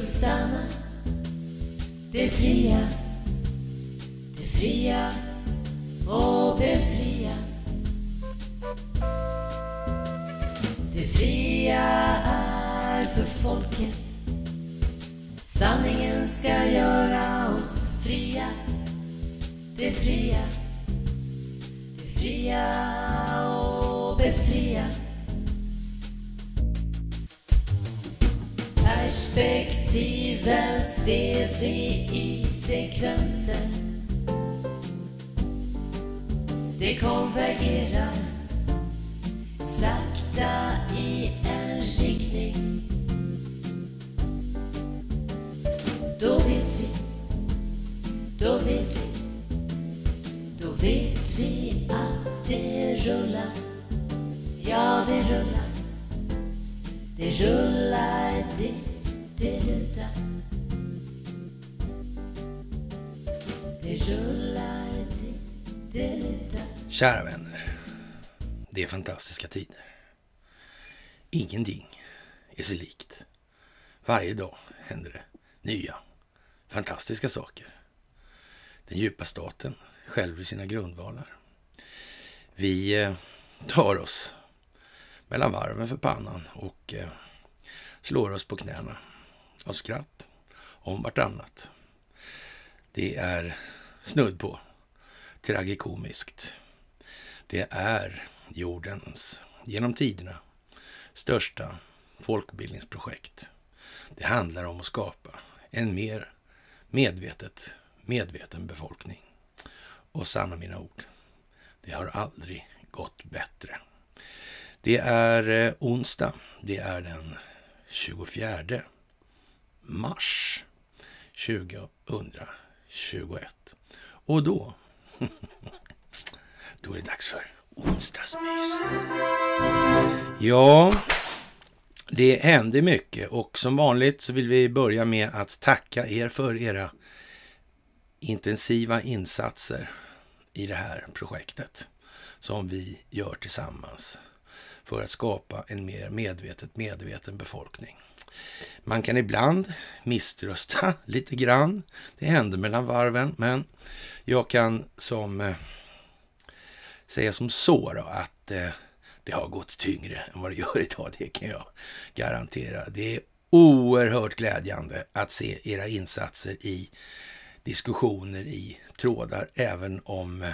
Rustama, befria, befria, oh befria, befria är för folket. Sanningen ska göra oss fria, befria, befria, oh befria. Perspekt Perspektiven ser vi i sekvensen. Det konvergerar sakta i en riktning. Då vet vi, då vet vi, då vet vi att det rullar. Ja, det rullar, det rullar dit tes rutor. Det rullar tittelutar. Kära vänner. Det är fantastiska tider. Ingenting är sig likt. Varje dag händer det nya, fantastiska saker. Den djupa staten, själv i sina grundvalar. Vi eh, tar oss mellan varven för pannan och eh, slår oss på knäna av skratt om vartannat. Det är snudd på tragikomiskt. Det är jordens, genom tiderna, största folkbildningsprojekt. Det handlar om att skapa en mer medvetet medveten befolkning. Och sanna mina ord, det har aldrig gått bättre. Det är eh, onsdag, det är den 24 mars 2021. Och då, då är det dags för onsdagsmyset. Ja, det hände mycket och som vanligt så vill vi börja med att tacka er för era intensiva insatser i det här projektet som vi gör tillsammans för att skapa en mer medvetet medveten befolkning. Man kan ibland misströsta lite grann. Det händer mellan varven, men jag kan som eh, säga som så då, att eh, det har gått tyngre än vad det gör idag. Det kan jag garantera. Det är oerhört glädjande att se era insatser i diskussioner i trådar, även om eh,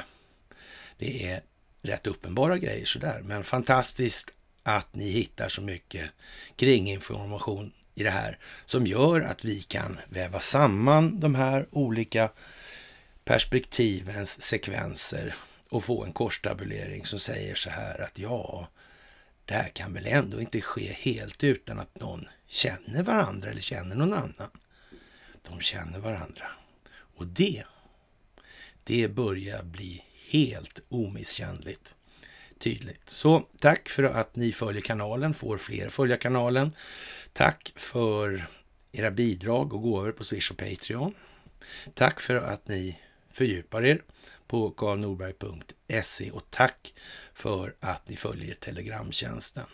det är rätt uppenbara grejer sådär. Men fantastiskt att ni hittar så mycket kring information i det här som gör att vi kan väva samman de här olika perspektivens sekvenser och få en korstabulering som säger så här att ja, det här kan väl ändå inte ske helt utan att någon känner varandra eller känner någon annan. De känner varandra. Och det, det börjar bli helt omisskännligt tydligt. Så tack för att ni följer kanalen, får fler följa kanalen. Tack för era bidrag och gåvor på Swish och Patreon. Tack för att ni fördjupar er på karlnorberg.se och tack för att ni följer Telegramtjänsten.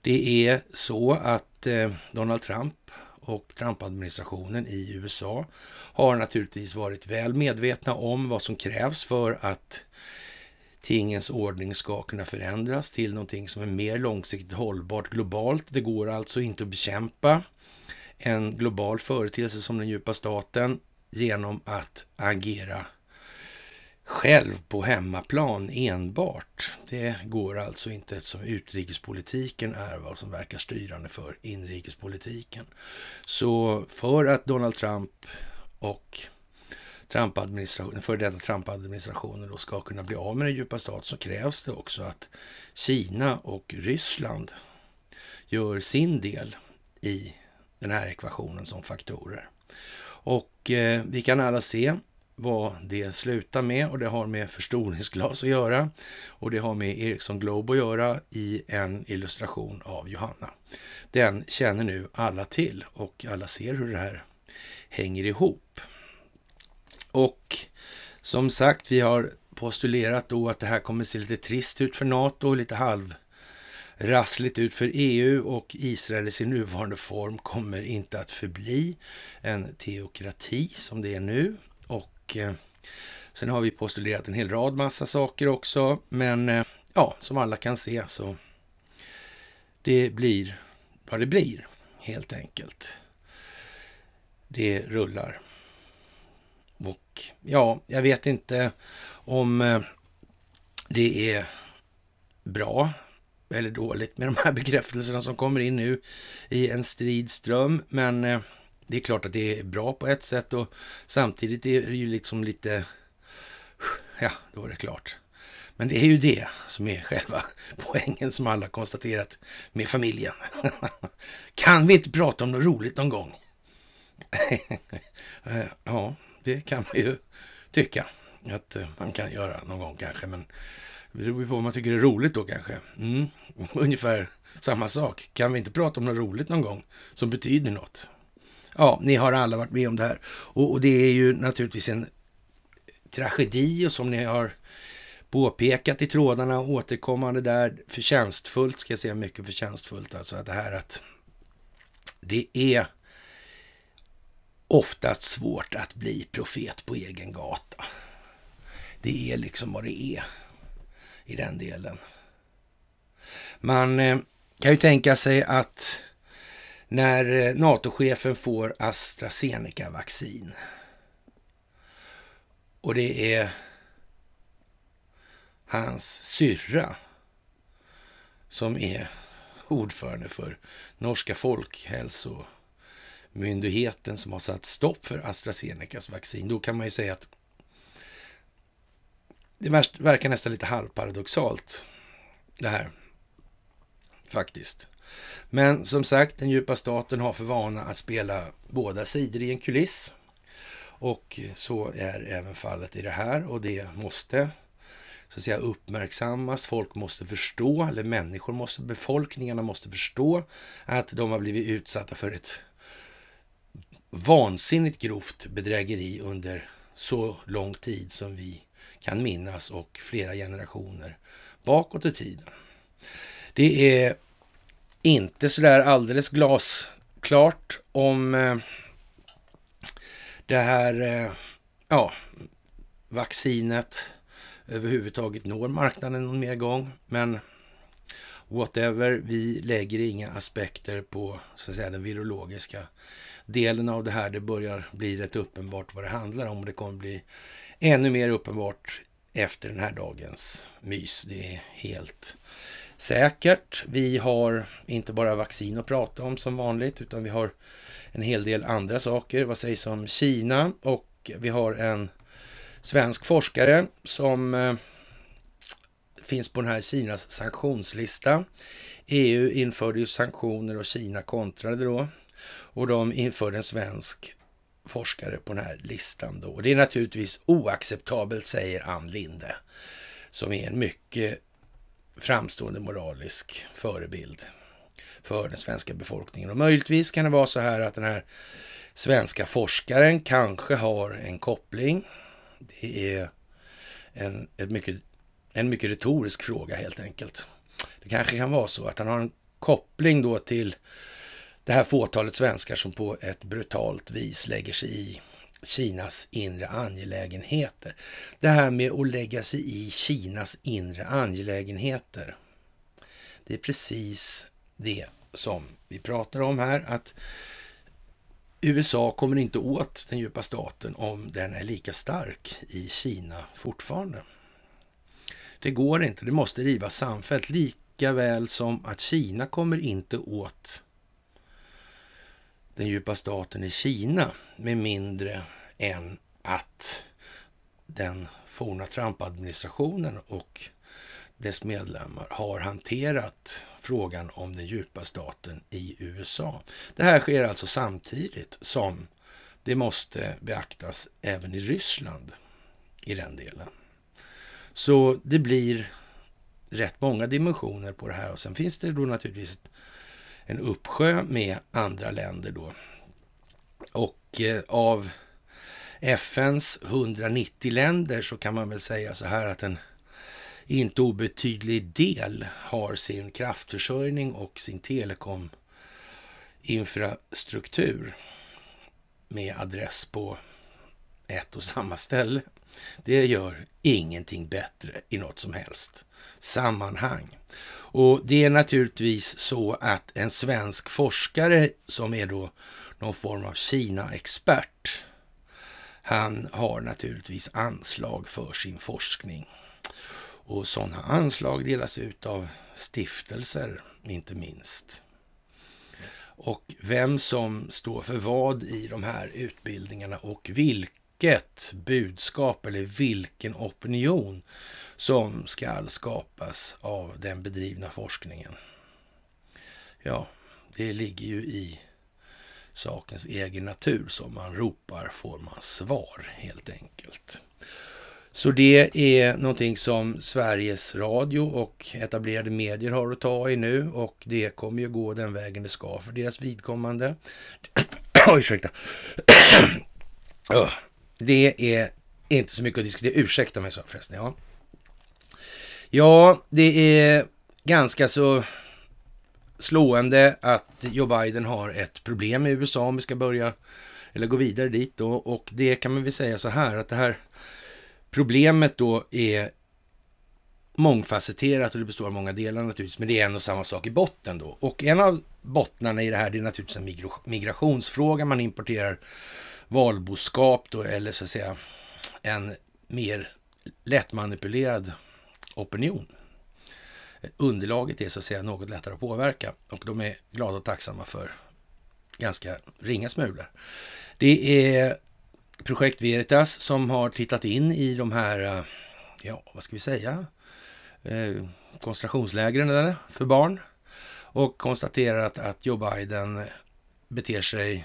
Det är så att eh, Donald Trump och Trump-administrationen i USA har naturligtvis varit väl medvetna om vad som krävs för att Tingens ordning ska kunna förändras till någonting som är mer långsiktigt hållbart globalt. Det går alltså inte att bekämpa en global företeelse som den djupa staten genom att agera själv på hemmaplan enbart. Det går alltså inte eftersom utrikespolitiken är vad som verkar styrande för inrikespolitiken. Så för att Donald Trump och Trump-administrationen, för detta Trump-administrationen då ska kunna bli av med den djupa staten så krävs det också att Kina och Ryssland gör sin del i den här ekvationen som faktorer. Och eh, vi kan alla se vad det slutar med och det har med förstoringsglas att göra och det har med Ericsson Globe att göra i en illustration av Johanna. Den känner nu alla till och alla ser hur det här hänger ihop. Och som sagt, vi har postulerat då att det här kommer se lite trist ut för NATO, lite halv rassligt ut för EU och Israel i sin nuvarande form kommer inte att förbli en teokrati som det är nu. Och eh, sen har vi postulerat en hel rad massa saker också, men eh, ja, som alla kan se så det blir vad det blir helt enkelt. Det rullar ja, jag vet inte om eh, det är bra eller dåligt med de här bekräftelserna som kommer in nu i en strid ström. Men eh, det är klart att det är bra på ett sätt och samtidigt är det ju liksom lite... Ja, då är det klart. Men det är ju det som är själva poängen som alla konstaterat med familjen. kan vi inte prata om något roligt någon gång? Eh, ja, det kan man ju tycka att eh, man kan göra någon gång kanske. Men det beror ju på vad man tycker är roligt då kanske. Mm. Ungefär samma sak. Kan vi inte prata om något roligt någon gång som betyder något? Ja, ni har alla varit med om det här. Och, och det är ju naturligtvis en tragedi och som ni har påpekat i trådarna återkommande där förtjänstfullt, ska jag säga mycket förtjänstfullt, alltså att det här att det är oftast svårt att bli profet på egen gata. Det är liksom vad det är i den delen. Man eh, kan ju tänka sig att när eh, NATO-chefen får AstraZeneca-vaccin och det är hans syrra som är ordförande för norska folkhälso myndigheten som har satt stopp för AstraZenecas vaccin. Då kan man ju säga att det verkar nästan lite halvparadoxalt det här. Faktiskt. Men som sagt, den djupa staten har för vana att spela båda sidor i en kuliss. Och så är även fallet i det här och det måste så att säga uppmärksammas. Folk måste förstå, eller människor måste, befolkningarna måste förstå att de har blivit utsatta för ett vansinnigt grovt bedrägeri under så lång tid som vi kan minnas och flera generationer bakåt i tiden. Det är inte sådär alldeles glasklart om eh, det här eh, ja, vaccinet överhuvudtaget når marknaden någon mer gång. Men whatever, vi lägger inga aspekter på så att säga, den virologiska delen av det här det börjar bli rätt uppenbart vad det handlar om. det kommer bli ännu mer uppenbart efter den här dagens mys. Det är helt säkert. Vi har inte bara vaccin att prata om som vanligt, utan vi har en hel del andra saker. Vad sägs om Kina? Och vi har en svensk forskare som eh, finns på den här Kinas sanktionslista. EU införde ju sanktioner och Kina kontrade då och de införde en svensk forskare på den här listan då. Det är naturligtvis oacceptabelt, säger Ann Linde, som är en mycket framstående moralisk förebild för den svenska befolkningen. Och möjligtvis kan det vara så här att den här svenska forskaren kanske har en koppling. Det är en, mycket, en mycket retorisk fråga helt enkelt. Det kanske kan vara så att han har en koppling då till det här fåtalet svenskar som på ett brutalt vis lägger sig i Kinas inre angelägenheter. Det här med att lägga sig i Kinas inre angelägenheter. Det är precis det som vi pratar om här, att USA kommer inte åt den djupa staten om den är lika stark i Kina fortfarande. Det går inte, det måste rivas samfällt, lika väl som att Kina kommer inte åt den djupa staten i Kina med mindre än att den forna Trump-administrationen och dess medlemmar har hanterat frågan om den djupa staten i USA. Det här sker alltså samtidigt som det måste beaktas även i Ryssland i den delen. Så det blir rätt många dimensioner på det här och sen finns det då naturligtvis ett en uppsjö med andra länder då. Och eh, av FNs 190 länder så kan man väl säga så här att en inte obetydlig del har sin kraftförsörjning och sin telekominfrastruktur med adress på ett och samma ställe. Det gör ingenting bättre i något som helst sammanhang. Och det är naturligtvis så att en svensk forskare som är då någon form av Kina-expert, han har naturligtvis anslag för sin forskning. Och sådana anslag delas ut av stiftelser, inte minst. Och vem som står för vad i de här utbildningarna och vilka vilket budskap eller vilken opinion som skall skapas av den bedrivna forskningen. Ja, det ligger ju i sakens egen natur. Som man ropar får man svar helt enkelt. Så det är någonting som Sveriges Radio och etablerade medier har att ta i nu och det kommer ju gå den vägen det ska för deras vidkommande. Ursäkta. Det är inte så mycket att diskutera. Ursäkta mig, sa förresten. Ja. ja, det är ganska så slående att Joe Biden har ett problem med USA om vi ska börja eller gå vidare dit då. Och det kan man väl säga så här att det här problemet då är mångfacetterat och det består av många delar naturligtvis, men det är en och samma sak i botten då. Och en av bottnarna i det här, det är naturligtvis en migrationsfråga. Man importerar valboskap då, eller så att säga en mer lättmanipulerad opinion. Underlaget är så att säga något lättare att påverka och de är glada och tacksamma för ganska ringa smulor. Det är Projekt Veritas som har tittat in i de här, ja vad ska vi säga, eh, koncentrationslägren för barn och konstaterat att Joe Biden beter sig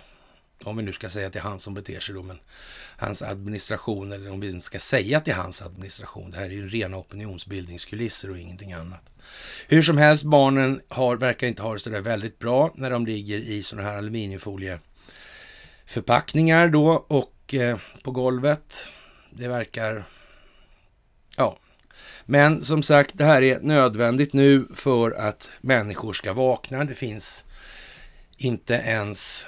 om vi nu ska säga att det är han som beter sig då, men hans administration eller om vi ska säga att det är hans administration. Det här är ju rena opinionsbildningskulisser och ingenting annat. Hur som helst, barnen har, verkar inte ha det sådär väldigt bra när de ligger i sådana här aluminiumfolieförpackningar då och eh, på golvet. Det verkar, ja. Men som sagt, det här är nödvändigt nu för att människor ska vakna. Det finns inte ens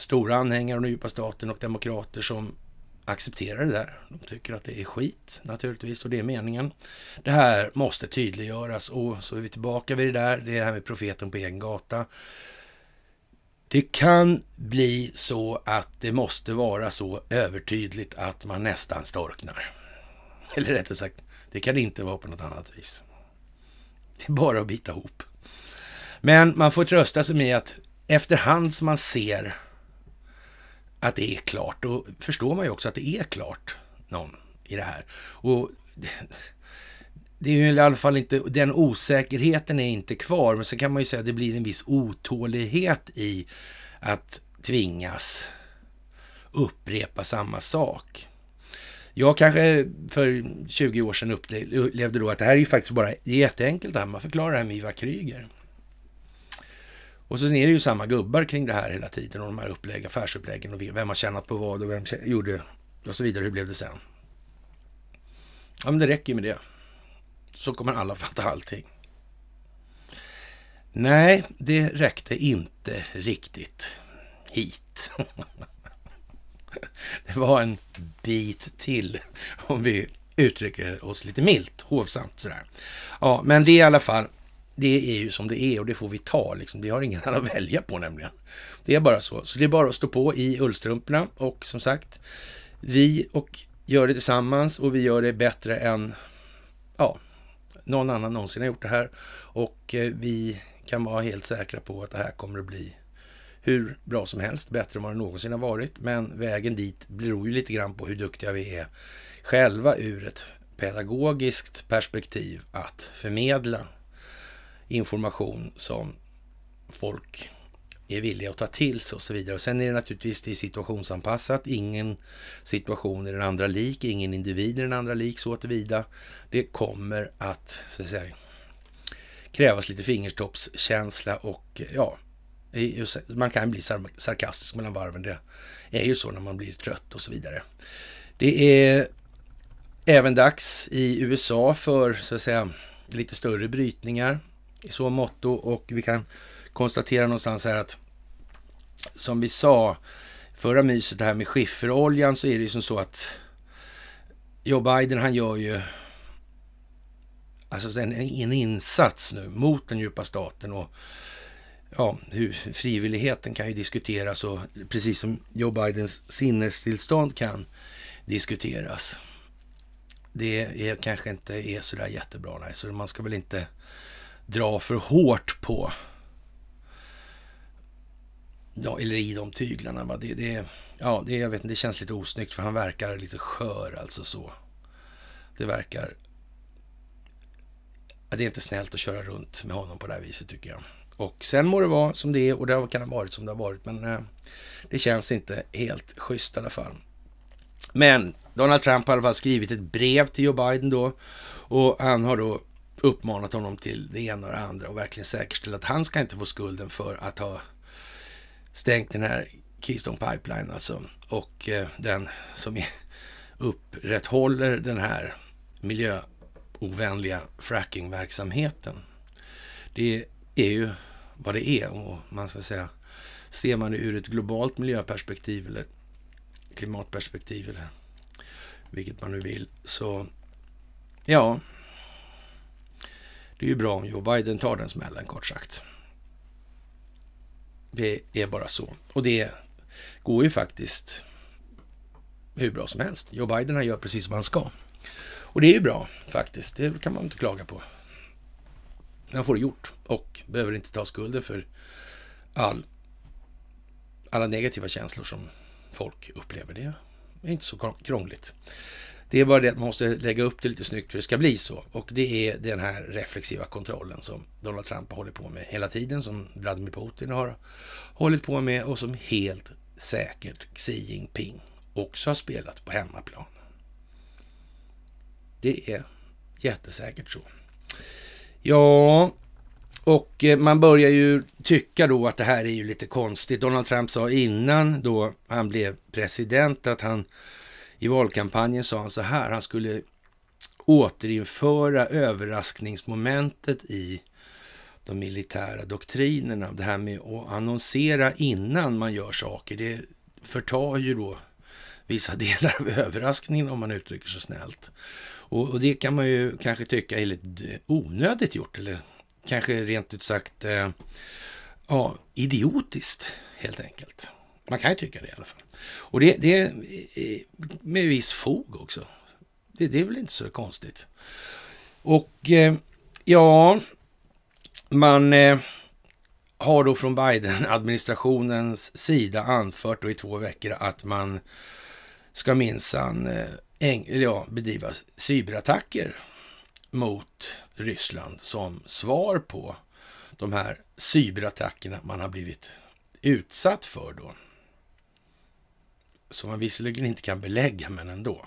stora anhängare av den djupa staten och demokrater som accepterar det där. De tycker att det är skit naturligtvis och det är meningen. Det här måste tydliggöras och så är vi tillbaka vid det där, det är det här med profeten på egen gata. Det kan bli så att det måste vara så övertydligt att man nästan storknar. Eller rättare sagt, det kan inte vara på något annat vis. Det är bara att bita ihop. Men man får trösta sig med att efterhand som man ser att det är klart. Då förstår man ju också att det är klart någon i det här. Och det är ju i alla fall inte, den osäkerheten är inte kvar, men så kan man ju säga att det blir en viss otålighet i att tvingas upprepa samma sak. Jag kanske för 20 år sedan upplevde då att det här är ju faktiskt bara jätteenkelt det här, man förklarar det här med Ivar Kryger. Och så är det ju samma gubbar kring det här hela tiden och de här upplägg, affärsuppläggen och vem har tjänat på vad och vem gjorde och så vidare. Hur blev det sen? Ja, men det räcker med det. Så kommer alla fatta allting. Nej, det räckte inte riktigt hit. Det var en bit till, om vi uttrycker oss lite milt, hovsamt sådär. Ja, men det är i alla fall det är ju som det är och det får vi ta. Liksom. Vi har ingen annan att välja på nämligen. Det är bara så. Så det är bara att stå på i ullstrumporna och som sagt, vi och gör det tillsammans och vi gör det bättre än ja, någon annan någonsin har gjort det här. Och eh, vi kan vara helt säkra på att det här kommer att bli hur bra som helst, bättre än vad det någonsin har varit. Men vägen dit beror ju lite grann på hur duktiga vi är själva ur ett pedagogiskt perspektiv att förmedla information som folk är villiga att ta till sig och så vidare. Och sen är det naturligtvis det situationsanpassat. Ingen situation är den andra lik, ingen individ är den andra lik så att vida. Det kommer att, så att säga, krävas lite fingertoppskänsla och ja, man kan bli sarkastisk mellan varven. Det är ju så när man blir trött och så vidare. Det är även dags i USA för så att säga lite större brytningar i så måtto. Och vi kan konstatera någonstans här att som vi sa förra myset det här med skifferoljan så är det ju som så att Joe Biden han gör ju alltså en, en insats nu mot den djupa staten och ja, hur frivilligheten kan ju diskuteras och precis som Joe Bidens sinnestillstånd kan diskuteras. Det är, kanske inte är så där jättebra, nej, så man ska väl inte dra för hårt på. Ja, eller i de tyglarna. Va? Det, det, ja, det, jag vet det känns lite osnyggt för han verkar lite skör alltså så. Det verkar... Ja, det är inte snällt att köra runt med honom på det här viset tycker jag. Och sen må det vara som det är och det kan ha varit som det har varit. Men eh, det känns inte helt schysst i alla fall. Men Donald Trump har i alla fall skrivit ett brev till Joe Biden då. Och han har då uppmanat honom till det ena och det andra och verkligen säkerställt att han ska inte få skulden för att ha stängt den här Keystone Pipeline alltså. Och eh, den som upprätthåller den här miljöovänliga frackingverksamheten. Det är ju vad det är och man ska säga, ser man det ur ett globalt miljöperspektiv eller klimatperspektiv eller vilket man nu vill, så ja, det är ju bra om Joe Biden tar den smällen, kort sagt. Det är bara så. Och det går ju faktiskt hur bra som helst. Joe Biden gör precis som han ska. Och det är ju bra faktiskt. Det kan man inte klaga på. Han får det gjort och behöver inte ta skulden för all, alla negativa känslor som folk upplever. Det är inte så krångligt. Det är bara det att man måste lägga upp det lite snyggt för det ska bli så. Och det är den här reflexiva kontrollen som Donald Trump har hållit på med hela tiden, som Vladimir Putin har hållit på med och som helt säkert Xi Jinping också har spelat på hemmaplan. Det är jättesäkert så. Ja, och eh, man börjar ju tycka då att det här är ju lite konstigt. Donald Trump sa innan då han blev president att han i valkampanjen sa han så här, han skulle återinföra överraskningsmomentet i de militära doktrinerna. Det här med att annonsera innan man gör saker, det förtar ju då vissa delar av överraskningen om man uttrycker sig snällt. Och, och, det kan man ju kanske tycka är lite onödigt gjort eller kanske rent ut sagt eh, ja, idiotiskt helt enkelt. Man kan ju tycka det i alla fall. Och det, det med viss fog också. Det, det är väl inte så konstigt. Och eh, ja, man eh, har då från Biden-administrationens sida anfört då i två veckor att man ska minsann eh, ja, bedriva cyberattacker mot Ryssland som svar på de här cyberattackerna man har blivit utsatt för då. Som man visserligen inte kan belägga, men ändå.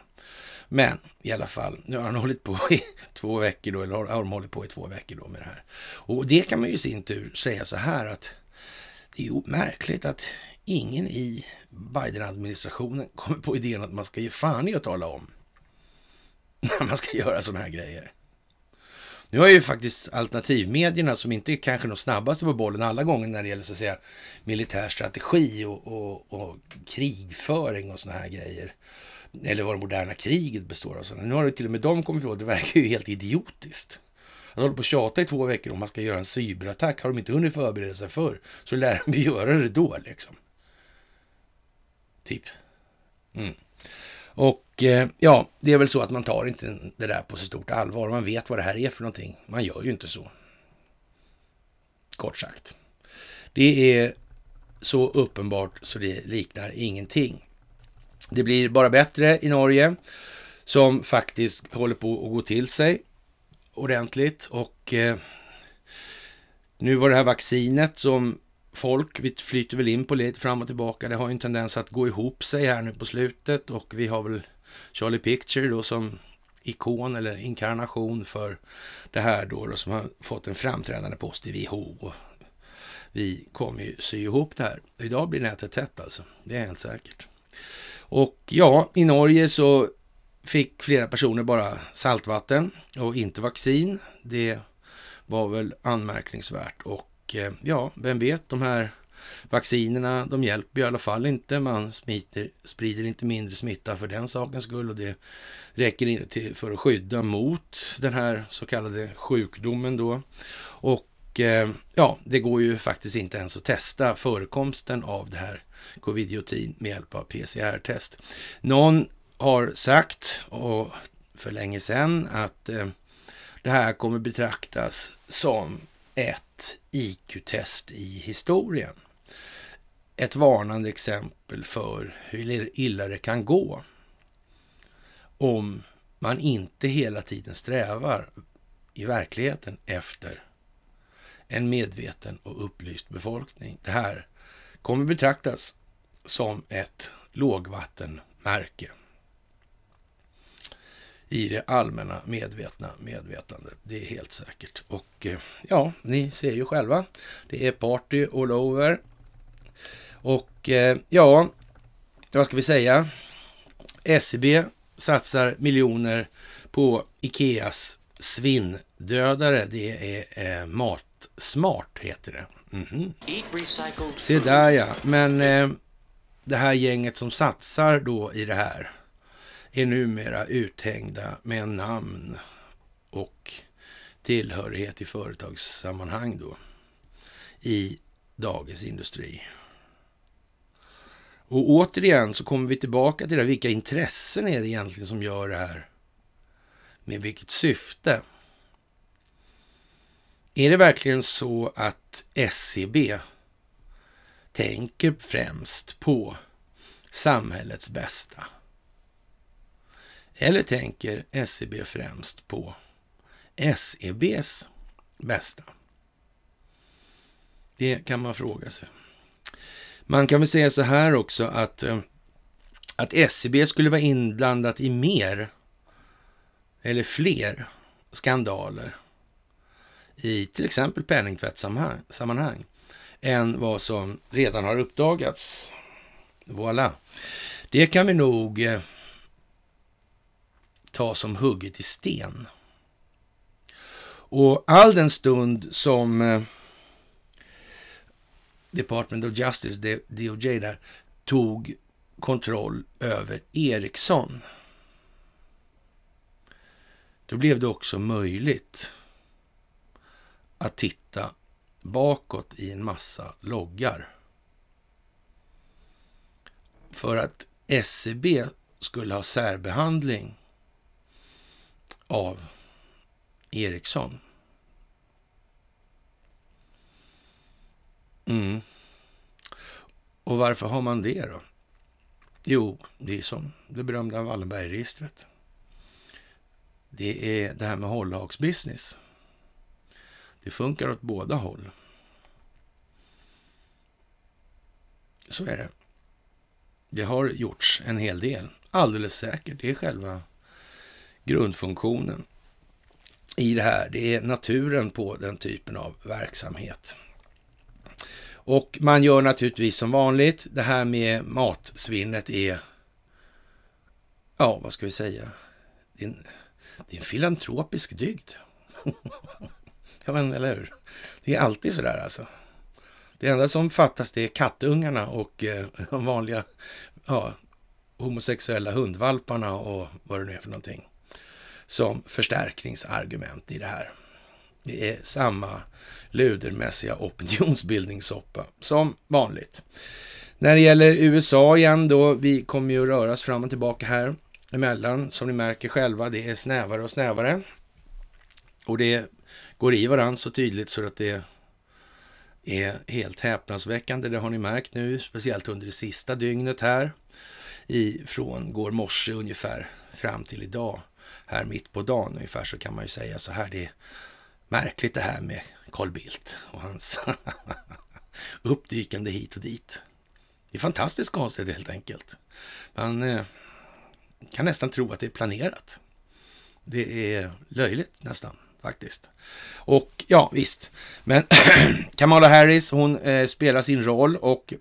Men i alla fall, nu har han hållit på i två veckor då, eller har de hållit på i två veckor då med det här. Och det kan man ju i sin tur säga så här att det är ju märkligt att ingen i Biden-administrationen kommer på idén att man ska ge fan i att tala om när man ska göra sådana här grejer. Nu har ju faktiskt alternativmedierna som inte är kanske de snabbaste på bollen alla gånger när det gäller så att säga militär strategi och, och, och krigföring och sådana här grejer. Eller vad det moderna kriget består av. Nu har det till och med de kommit på att det verkar ju helt idiotiskt. Att hålla på och tjata i två veckor om man ska göra en cyberattack. Har de inte hunnit förbereda sig för så lär de göra det då liksom. Typ. Mm. Och Eh, ja, det är väl så att man tar inte det där på så stort allvar. Man vet vad det här är för någonting. Man gör ju inte så. Kort sagt. Det är så uppenbart så det liknar ingenting. Det blir bara bättre i Norge som faktiskt håller på att gå till sig ordentligt. Och eh, nu var det här vaccinet som folk, vi flyter väl in på lite fram och tillbaka, det har ju en tendens att gå ihop sig här nu på slutet och vi har väl Charlie Picture då som ikon eller inkarnation för det här då, då som har fått en framträdande post i WHO. Vi kommer ju sy ihop det här. Idag blir nätet tätt alltså, det är helt säkert. Och ja, i Norge så fick flera personer bara saltvatten och inte vaccin. Det var väl anmärkningsvärt och eh, ja, vem vet, de här Vaccinerna, de hjälper i alla fall inte. Man smiter, sprider inte mindre smitta för den sakens skull och det räcker inte till för att skydda mot den här så kallade sjukdomen då. Och eh, ja, det går ju faktiskt inte ens att testa förekomsten av det här covidiotin med hjälp av PCR-test. Någon har sagt och för länge sedan att eh, det här kommer betraktas som ett IQ-test i historien ett varnande exempel för hur illa det kan gå om man inte hela tiden strävar i verkligheten efter en medveten och upplyst befolkning. Det här kommer betraktas som ett lågvattenmärke i det allmänna medvetna medvetandet. Det är helt säkert. Och eh, ja, ni ser ju själva. Det är party all over och eh, ja, vad ska vi säga? SEB satsar miljoner på Ikeas svinndödare. Det är eh, Matsmart, heter det. Mm -hmm. Se där ja, men eh, det här gänget som satsar då i det här är numera uthängda med namn och tillhörighet i företagssammanhang då i Dagens Industri. Och återigen så kommer vi tillbaka till det, vilka intressen är det egentligen som gör det här? Med vilket syfte? Är det verkligen så att SCB e tänker främst på samhällets bästa? Eller tänker SCB e främst på SEBs bästa? Det kan man fråga sig. Man kan väl säga så här också att, eh, att SCB e skulle vara inblandat i mer eller fler skandaler i till exempel penningtvättssammanhang än vad som redan har uppdagats. Voilà. Det kan vi nog eh, ta som hugget i sten. Och all den stund som eh, Department of Justice, DOJ, där, tog kontroll över Ericsson. Då blev det också möjligt att titta bakåt i en massa loggar. För att SCB e skulle ha särbehandling av Ericsson. Mm. Och varför har man det då? Jo, det är som det berömda Wallenbergregistret. Det är det här med hållhaksbusiness. Det funkar åt båda håll. Så är det. Det har gjorts en hel del, alldeles säkert. Det är själva grundfunktionen i det här. Det är naturen på den typen av verksamhet. Och man gör naturligtvis som vanligt, det här med matsvinnet är, ja vad ska vi säga, det är en, det är en filantropisk dygd. ja men eller hur? Det är alltid sådär alltså. Det enda som fattas det är kattungarna och eh, de vanliga ja, homosexuella hundvalparna och vad det nu är för någonting. Som förstärkningsargument i det här. Det är samma ludermässiga opinionsbildningssoppa som vanligt. När det gäller USA igen då, vi kommer ju att röra oss fram och tillbaka här emellan som ni märker själva. Det är snävare och snävare. Och det går i varandra så tydligt så att det är helt häpnadsväckande. Det har ni märkt nu, speciellt under det sista dygnet här. Från går morse ungefär fram till idag, här mitt på dagen ungefär, så kan man ju säga så här. Det Märkligt det här med Carl Bildt och hans uppdykande hit och dit. Det är fantastiskt konstigt helt enkelt. Man eh, kan nästan tro att det är planerat. Det är löjligt nästan faktiskt. Och ja, visst. Men Kamala Harris, hon eh, spelar sin roll och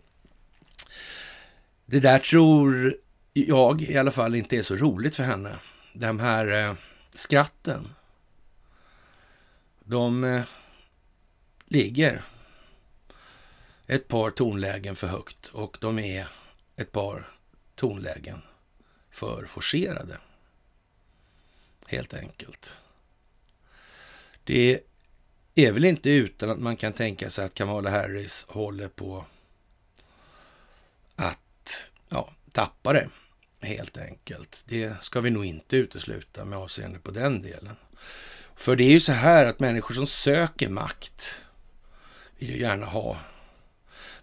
det där tror jag i alla fall inte är så roligt för henne. De här eh, skratten de eh, ligger ett par tonlägen för högt och de är ett par tonlägen för forcerade. Helt enkelt. Det är väl inte utan att man kan tänka sig att Kamala Harris håller på att ja, tappa det helt enkelt. Det ska vi nog inte utesluta med avseende på den delen. För det är ju så här att människor som söker makt vill ju gärna ha.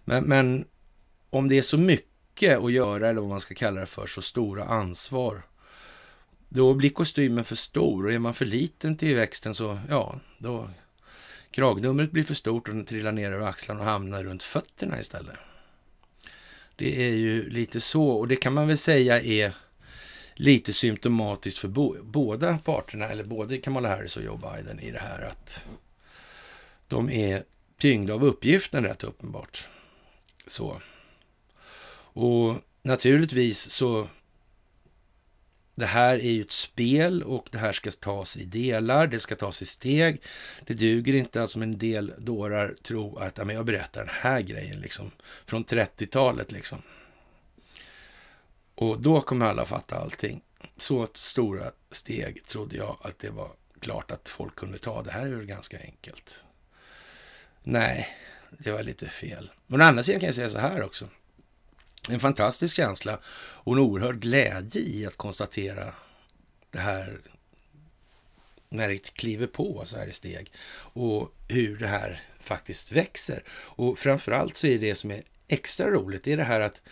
Men, men om det är så mycket att göra, eller vad man ska kalla det för, så stora ansvar, då blir kostymen för stor och är man för liten till växten så, ja, då kragnumret blir för stort och den trillar ner över axlarna och hamnar runt fötterna istället. Det är ju lite så och det kan man väl säga är lite symptomatiskt för bo, båda parterna, eller både Kamala Harris och Joe Biden i det här att de är tyngda av uppgiften rätt uppenbart. Så. Och naturligtvis så det här är ju ett spel och det här ska tas i delar, det ska tas i steg. Det duger inte att som en del dårar tro att ja, men jag berättar den här grejen liksom, från 30-talet. Liksom. Och då kommer alla fatta allting. Så stora steg trodde jag att det var klart att folk kunde ta. Det här är ju ganska enkelt. Nej, det var lite fel. Men å andra sidan kan jag säga så här också. En fantastisk känsla och en oerhörd glädje i att konstatera det här när det kliver på så här i steg och hur det här faktiskt växer. Och framförallt så är det som är extra roligt, det är det här att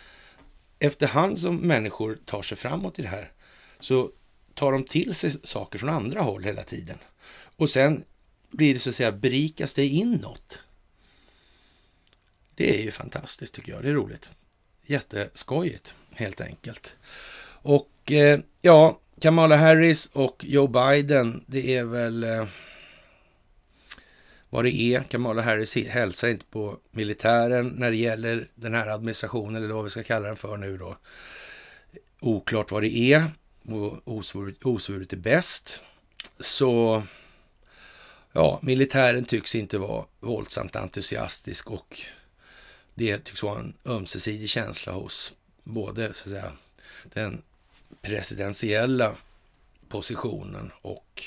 efterhand som människor tar sig framåt i det här så tar de till sig saker från andra håll hela tiden. Och sen blir det så att säga berikas det inåt. Det är ju fantastiskt tycker jag. Det är roligt. Jätteskojigt helt enkelt. Och eh, ja, Kamala Harris och Joe Biden, det är väl eh, vad det är. Kamala Harris hälsar inte på militären när det gäller den här administrationen eller vad vi ska kalla den för nu då. Oklart vad det är och osvuret, osvuret är bäst. Så ja, militären tycks inte vara våldsamt entusiastisk och det tycks vara en ömsesidig känsla hos både så att säga, den presidentiella positionen och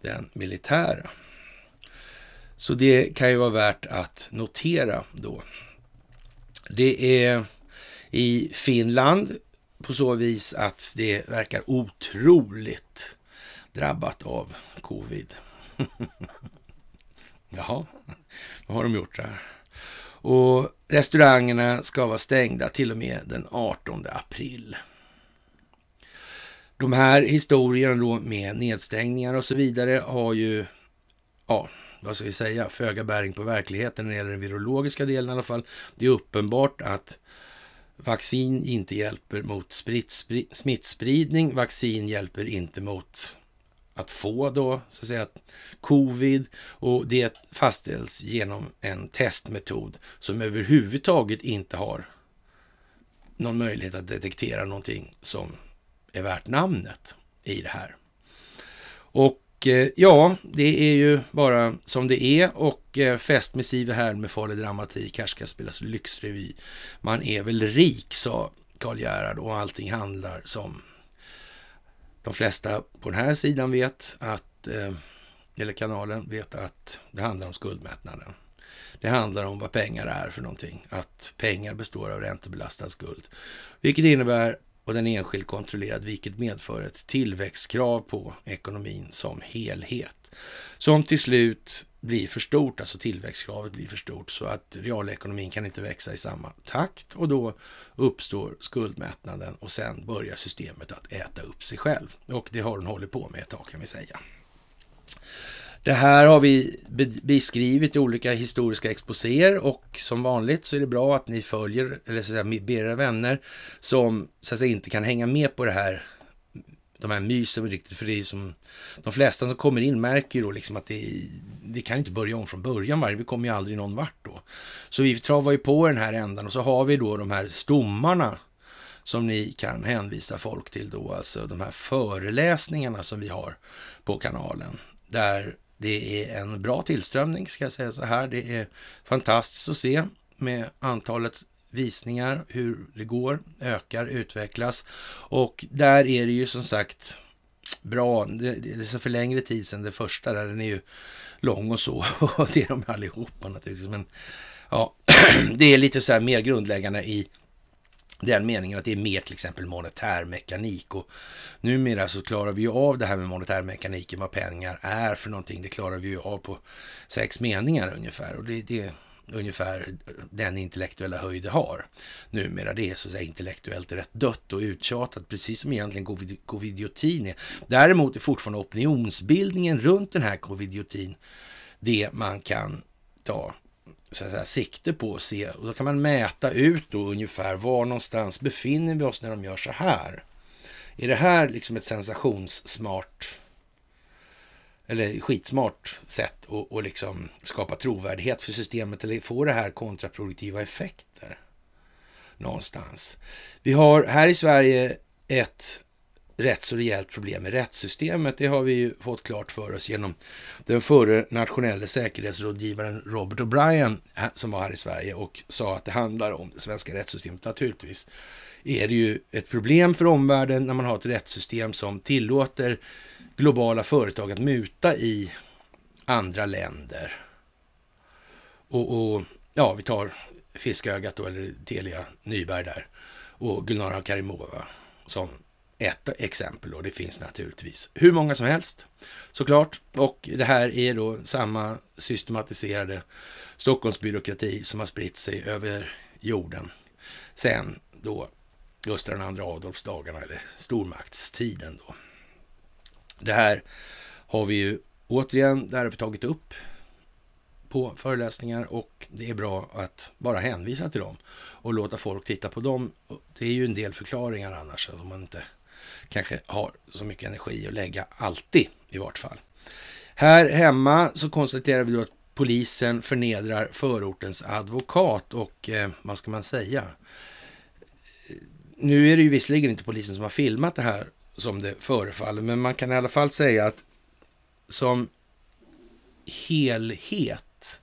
den militära. Så det kan ju vara värt att notera då. Det är i Finland på så vis att det verkar otroligt drabbat av covid. Jaha, vad har de gjort där? Och restaurangerna ska vara stängda till och med den 18 april. De här historierna då med nedstängningar och så vidare har ju, ja, vad ska vi säga, föga bäring på verkligheten när det gäller den virologiska delen i alla fall. Det är uppenbart att vaccin inte hjälper mot smittspridning. Vaccin hjälper inte mot att få då, så att säga, covid och det fastställs genom en testmetod som överhuvudtaget inte har någon möjlighet att detektera någonting som är värt namnet i det här. Och Eh, ja, det är ju bara som det är och fest eh, med festmissiv här med farlig dramatik. Här ska spelas lyxrevy. Man är väl rik, sa Karl Gerhard och allting handlar som de flesta på den här sidan vet att, eh, eller kanalen vet att det handlar om skuldmättnaden. Det handlar om vad pengar är för någonting. Att pengar består av räntebelastad skuld. Vilket innebär och den enskilt kontrollerad, vilket medför ett tillväxtkrav på ekonomin som helhet. Som till slut blir för stort, alltså tillväxtkravet blir för stort, så att realekonomin kan inte växa i samma takt och då uppstår skuldmättnaden och sen börjar systemet att äta upp sig själv. Och det har hon hållit på med ett tag kan vi säga. Det här har vi beskrivit i olika historiska exposéer och som vanligt så är det bra att ni följer, eller så att säga, ber era vänner som så att säga, inte kan hänga med på det här de här mysen riktigt, för det är som de flesta som kommer in märker ju då liksom att det, vi kan inte börja om från början, varje, vi kommer ju aldrig någon vart då. Så vi travar ju på den här ändan och så har vi då de här stommarna som ni kan hänvisa folk till då, alltså de här föreläsningarna som vi har på kanalen, där det är en bra tillströmning, ska jag säga så här. Det är fantastiskt att se med antalet visningar, hur det går, ökar, utvecklas. Och där är det ju som sagt bra. Det, är så för längre tid sedan det första där. Den är ju lång och så. Och det är de allihopa naturligtvis. Men ja, det är lite så här mer grundläggande i den meningen att det är mer till exempel monetärmekanik. Och numera så klarar vi ju av det här med monetärmekaniken, vad pengar är för någonting. Det klarar vi ju av på sex meningar ungefär. Och det, det är ungefär den intellektuella höjd det har numera. Det är så att säga intellektuellt rätt dött och uttjatat, precis som egentligen covidiotin är. Däremot är fortfarande opinionsbildningen runt den här covidiotin det man kan ta så säga, sikte på att se. Och då kan man mäta ut då ungefär var någonstans befinner vi oss när de gör så här. Är det här liksom ett sensationssmart eller skitsmart sätt att, att liksom skapa trovärdighet för systemet eller får det här kontraproduktiva effekter någonstans? Vi har här i Sverige ett rätt så rejält problem med rättssystemet. Det har vi ju fått klart för oss genom den förre nationella säkerhetsrådgivaren Robert O'Brien eh, som var här i Sverige och sa att det handlar om det svenska rättssystemet. Naturligtvis är det ju ett problem för omvärlden när man har ett rättssystem som tillåter globala företag att muta i andra länder. Och, och ja, vi tar Fiskögat då, eller Telia Nyberg där och Gulnara Karimova som ett exempel och det finns naturligtvis hur många som helst såklart. Och det här är då samma systematiserade Stockholmsbyråkrati som har spritt sig över jorden sen då Gustav II Adolfs dagarna eller stormaktstiden då. Det här har vi ju återigen därför tagit upp på föreläsningar och det är bra att bara hänvisa till dem och låta folk titta på dem. Det är ju en del förklaringar annars, om man inte kanske har så mycket energi att lägga alltid i vart fall. Här hemma så konstaterar vi då att polisen förnedrar förortens advokat och eh, vad ska man säga? Nu är det ju visserligen inte polisen som har filmat det här som det förefaller, men man kan i alla fall säga att som helhet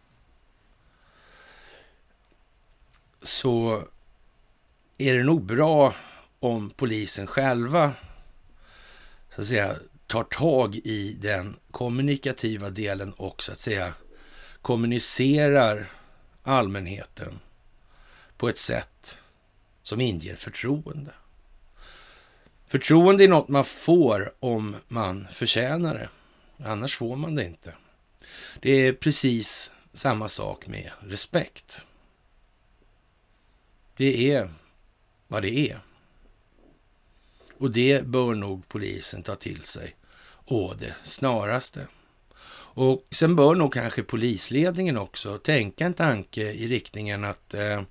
så är det nog bra om polisen själva så att säga tar tag i den kommunikativa delen och så att säga kommunicerar allmänheten på ett sätt som inger förtroende. Förtroende är något man får om man förtjänar det. Annars får man det inte. Det är precis samma sak med respekt. Det är vad det är. Och det bör nog polisen ta till sig å det snaraste. Och sen bör nog kanske polisledningen också tänka en tanke i riktningen att eh,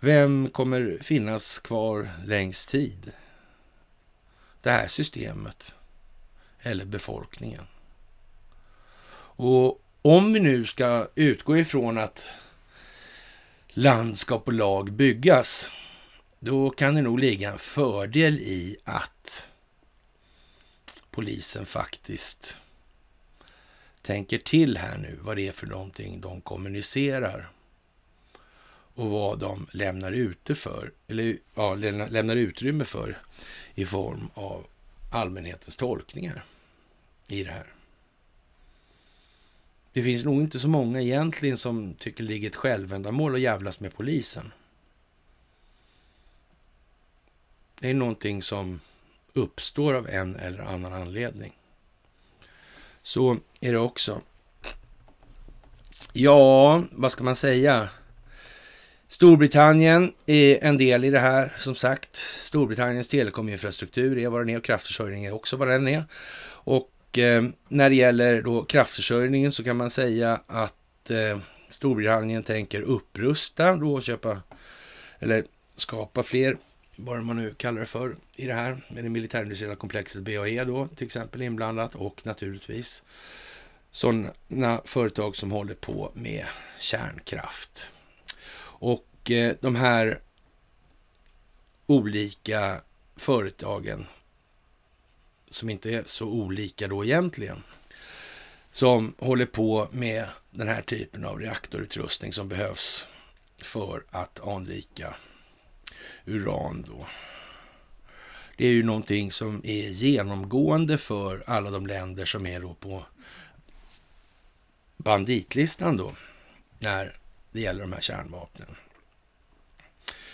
vem kommer finnas kvar längst tid? Det här systemet eller befolkningen. Och om vi nu ska utgå ifrån att landskap och lag byggas då kan det nog ligga en fördel i att polisen faktiskt tänker till här nu vad det är för någonting de kommunicerar och vad de lämnar, ute för, eller, ja, lämnar utrymme för i form av allmänhetens tolkningar i det här. Det finns nog inte så många egentligen som tycker det ligger ett självändamål att jävlas med polisen. Det är någonting som uppstår av en eller annan anledning. Så är det också. Ja, vad ska man säga? Storbritannien är en del i det här, som sagt. Storbritanniens telekominfrastruktur är vad den är och kraftförsörjning är också vad den är. Och eh, när det gäller då kraftförsörjningen så kan man säga att eh, Storbritannien tänker upprusta då och köpa eller skapa fler vad man nu kallar det för i det här, med det militärindustriella komplexet BAE då till exempel inblandat och naturligtvis sådana företag som håller på med kärnkraft. Och eh, de här olika företagen som inte är så olika då egentligen som håller på med den här typen av reaktorutrustning som behövs för att anrika uran då. Det är ju någonting som är genomgående för alla de länder som är då på banditlistan då, när det gäller de här kärnvapnen.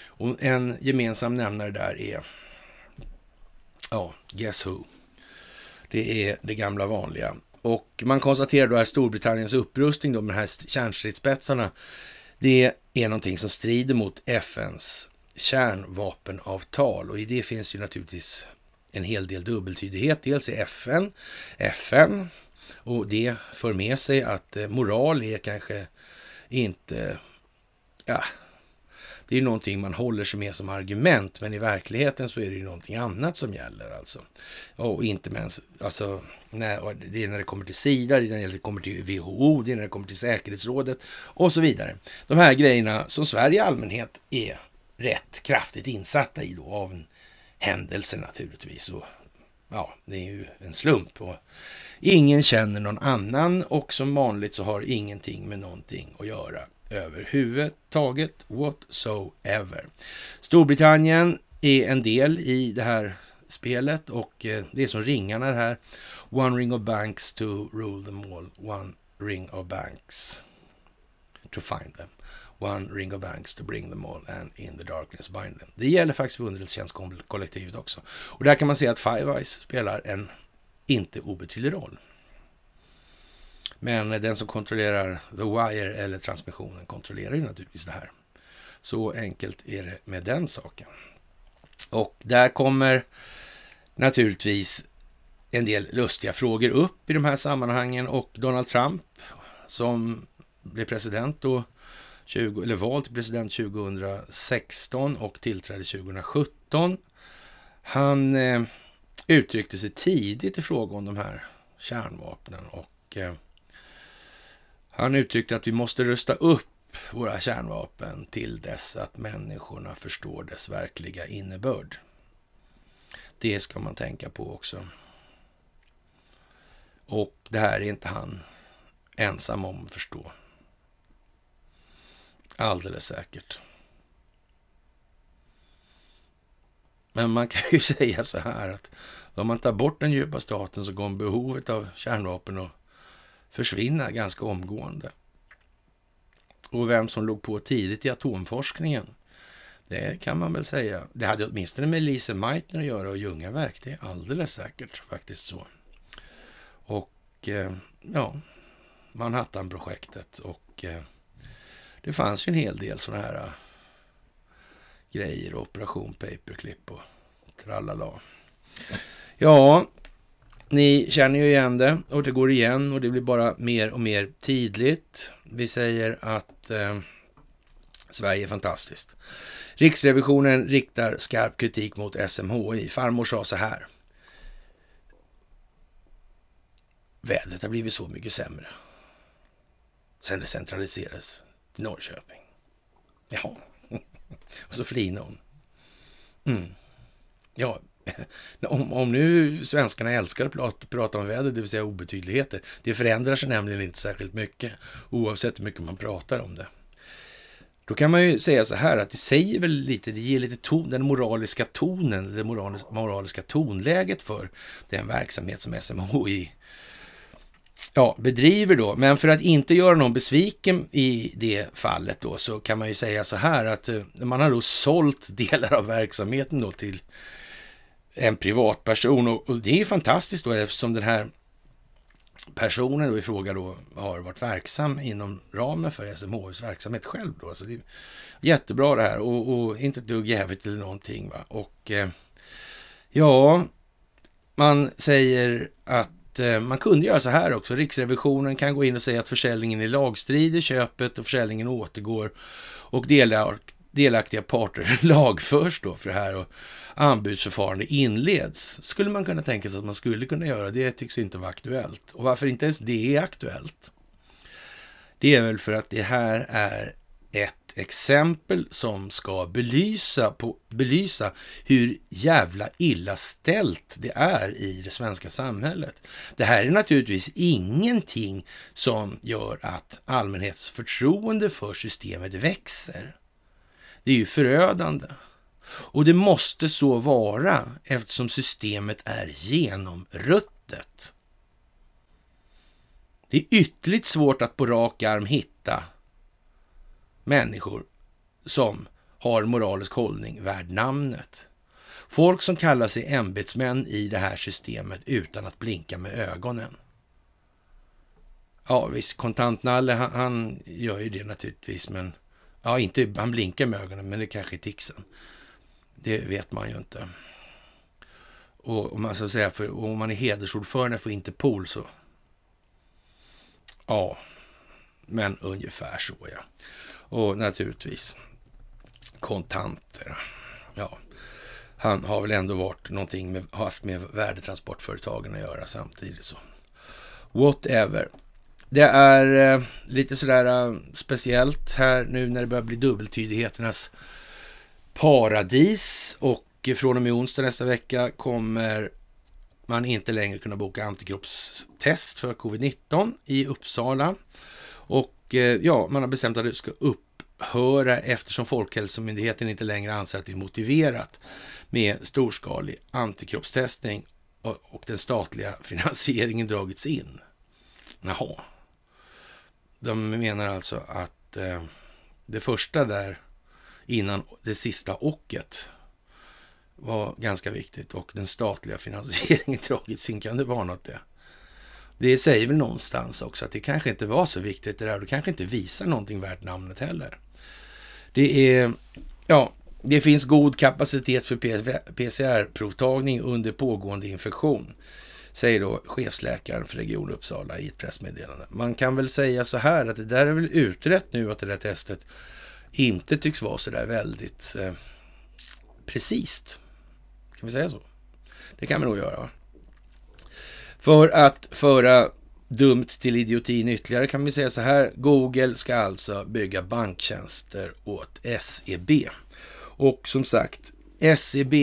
Och en gemensam nämnare där är, ja, Guess Who. Det är det gamla vanliga. Och man konstaterar då att Storbritanniens upprustning då med de här kärnstridsspetsarna, det är någonting som strider mot FNs kärnvapenavtal och i det finns ju naturligtvis en hel del dubbeltydighet. Dels i FN, FN och det för med sig att eh, moral är kanske inte, ja, det är ju någonting man håller sig med som argument, men i verkligheten så är det ju någonting annat som gäller alltså. Och inte minst, alltså, när, det är när det kommer till SIDA, det är när det kommer till WHO, det är när det kommer till säkerhetsrådet och så vidare. De här grejerna som Sverige i allmänhet är rätt kraftigt insatta i då av en händelse naturligtvis. Och, ja, det är ju en slump och ingen känner någon annan och som vanligt så har ingenting med någonting att göra överhuvudtaget whatsoever. Storbritannien är en del i det här spelet och eh, det är som ringarna det här. One ring of banks to rule them all. One ring of banks to find them. One ring of banks to bring them all and in the darkness bind them. Det gäller faktiskt för underrättelsetjänstkollektivet också. Och där kan man se att Five Eyes spelar en inte obetydlig roll. Men den som kontrollerar The Wire eller transmissionen kontrollerar ju naturligtvis det här. Så enkelt är det med den saken. Och där kommer naturligtvis en del lustiga frågor upp i de här sammanhangen och Donald Trump som blev president då 20, eller vald till president 2016 och tillträdde 2017. Han eh, uttryckte sig tidigt i fråga om de här kärnvapnen och eh, han uttryckte att vi måste rusta upp våra kärnvapen till dess att människorna förstår dess verkliga innebörd. Det ska man tänka på också. Och det här är inte han ensam om att förstå. Alldeles säkert. Men man kan ju säga så här att om man tar bort den djupa staten så kommer behovet av kärnvapen att försvinna ganska omgående. Och vem som låg på tidigt i atomforskningen, det kan man väl säga. Det hade åtminstone med Lise Meitner att göra och Ljungaverk, det är alldeles säkert faktiskt så. Och eh, ja, Manhattanprojektet och eh, det fanns ju en hel del sådana här uh, grejer. Operation Paperclip och tralala. Ja, ni känner ju igen det och det går igen och det blir bara mer och mer tidligt. Vi säger att eh, Sverige är fantastiskt. Riksrevisionen riktar skarp kritik mot SMHI. Farmor sa så här. Vädret har blivit så mycket sämre sen det centraliserades. Norrköping. Jaha. Och så flinade hon. Mm. Ja, om, om nu svenskarna älskar att prata om väder, det vill säga obetydligheter. Det förändrar sig nämligen inte särskilt mycket, oavsett hur mycket man pratar om det. Då kan man ju säga så här att det säger väl lite, det ger lite ton, den moraliska tonen, det moraliska tonläget för den verksamhet som SMHI ja, bedriver då. Men för att inte göra någon besviken i det fallet då så kan man ju säga så här att eh, man har då sålt delar av verksamheten då till en privatperson och, och det är fantastiskt då eftersom den här personen då i fråga då har varit verksam inom ramen för SMHs verksamhet själv då. Så det är jättebra det här och, och inte ett dugg jävligt eller någonting va. Och eh, ja, man säger att Eh, man kunde göra så här också. Riksrevisionen kan gå in och säga att försäljningen är lagstridig, köpet och försäljningen återgår och delaktiga parter lagförs då för det här och anbudsförfarande inleds. Skulle man kunna tänka sig att man skulle kunna göra. Det tycks inte vara aktuellt. Och varför inte ens det är aktuellt? Det är väl för att det här är ett exempel som ska belysa, på, belysa hur jävla illa ställt det är i det svenska samhället. Det här är naturligtvis ingenting som gör att allmänhetens förtroende för systemet växer. Det är ju förödande. Och det måste så vara eftersom systemet är genomruttet. Det är ytterligt svårt att på rak arm hitta människor som har moralisk hållning värd namnet. Folk som kallar sig ämbetsmän i det här systemet utan att blinka med ögonen. Ja visst, kontantnalle han, han gör ju det naturligtvis, men ja, inte, han blinkar med ögonen, men det kanske är tixen. Det vet man ju inte. Och om man, så säga, för, om man är hedersordförande för Interpol så... Ja, men ungefär så ja. Och naturligtvis kontanter. Ja, han har väl ändå varit någonting med, haft med värdetransportföretagen att göra samtidigt. så. Whatever. Det är eh, lite sådär eh, speciellt här nu när det börjar bli dubbeltydigheternas paradis och från och med onsdag nästa vecka kommer man inte längre kunna boka antikroppstest för covid-19 i Uppsala. Och Eh, ja, man har bestämt att det ska upphöra eftersom Folkhälsomyndigheten inte längre anser att det är motiverat med storskalig antikroppstestning och den statliga finansieringen dragits in. Jaha. De menar alltså att eh, det första där innan det sista ochet var ganska viktigt och den statliga finansieringen dragits in. Kan det vara något det? det säger väl någonstans också att det kanske inte var så viktigt det där det kanske inte visar någonting värt namnet heller. Det är, ja, det finns god kapacitet för PCR-provtagning under pågående infektion, säger då chefsläkaren för Region Uppsala i ett pressmeddelande. Man kan väl säga så här att det där är väl utrett nu att det där testet inte tycks vara så där väldigt eh, precis. Kan vi säga så? Det kan vi nog göra. Va? För att föra dumt till idiotin ytterligare kan vi säga så här. Google ska alltså bygga banktjänster åt SEB. Och som sagt, SEB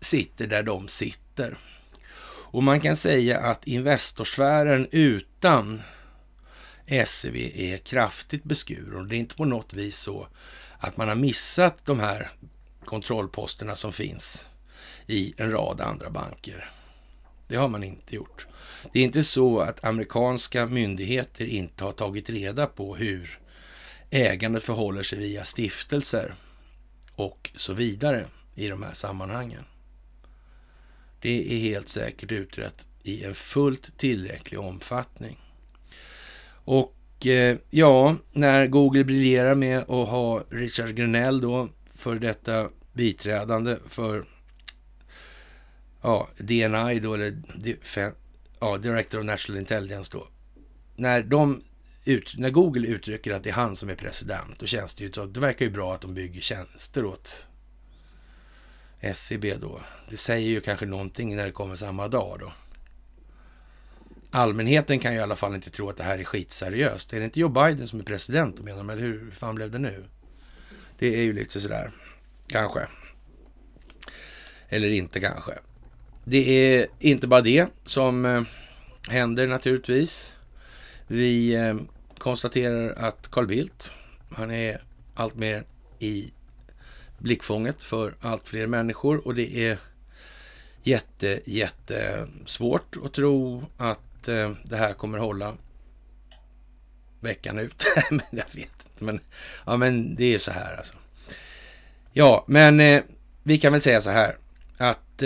sitter där de sitter. Och man kan säga att investorsfären utan SEB är kraftigt beskuren. Det är inte på något vis så att man har missat de här kontrollposterna som finns i en rad andra banker. Det har man inte gjort. Det är inte så att amerikanska myndigheter inte har tagit reda på hur ägandet förhåller sig via stiftelser och så vidare i de här sammanhangen. Det är helt säkert utrett i en fullt tillräcklig omfattning. Och eh, ja, när Google briljerar med att ha Richard Grenell då, för detta biträdande för ja, DNI då, eller ja, Director of National Intelligence då. När, de ut, när Google uttrycker att det är han som är president, då känns det ju, det verkar ju bra att de bygger tjänster åt SCB e då. Det säger ju kanske någonting när det kommer samma dag då. Allmänheten kan ju i alla fall inte tro att det här är skitseriöst. Är det inte Joe Biden som är president då menar de, eller hur fan blev det nu? Det är ju lite sådär, kanske. Eller inte kanske. Det är inte bara det som eh, händer naturligtvis. Vi eh, konstaterar att Carl Bildt, han är allt mer i blickfånget för allt fler människor och det är jätte, jätte svårt att tro att eh, det här kommer hålla veckan ut. men jag vet inte, men, ja, men det är så här alltså. Ja, men vi kan väl säga så här att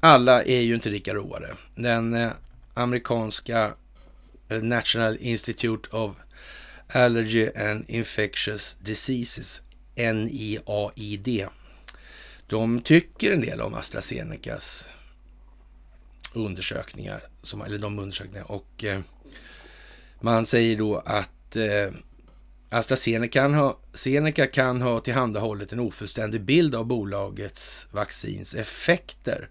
alla är ju inte lika roade. Den eh, amerikanska eh, National Institute of Allergy and Infectious Diseases, NIAID. De tycker en del om AstraZenecas undersökningar, som, eller de undersökningarna. Och eh, man säger då att eh, AstraZeneca kan, ha, kan ha tillhandahållit en ofullständig bild av bolagets vaccins effekter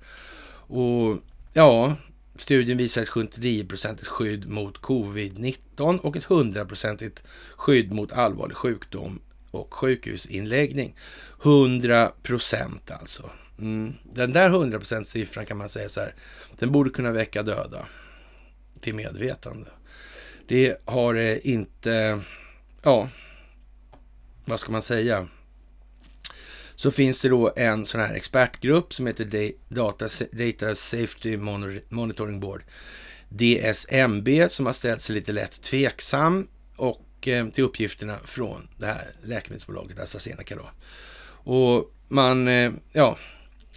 och ja, studien visar ett 79-procentigt skydd mot covid-19 och ett 100-procentigt skydd mot allvarlig sjukdom och sjukhusinläggning. 100 procent alltså. Mm. Den där 100 siffran kan man säga så här, den borde kunna väcka döda till medvetande. Det har eh, inte, ja, vad ska man säga? så finns det då en sån här expertgrupp som heter Data, Data Safety Monitoring Board, DSMB, som har ställt sig lite lätt tveksam och eh, till uppgifterna från det här läkemedelsbolaget AstraZeneca då. Och man, eh, ja,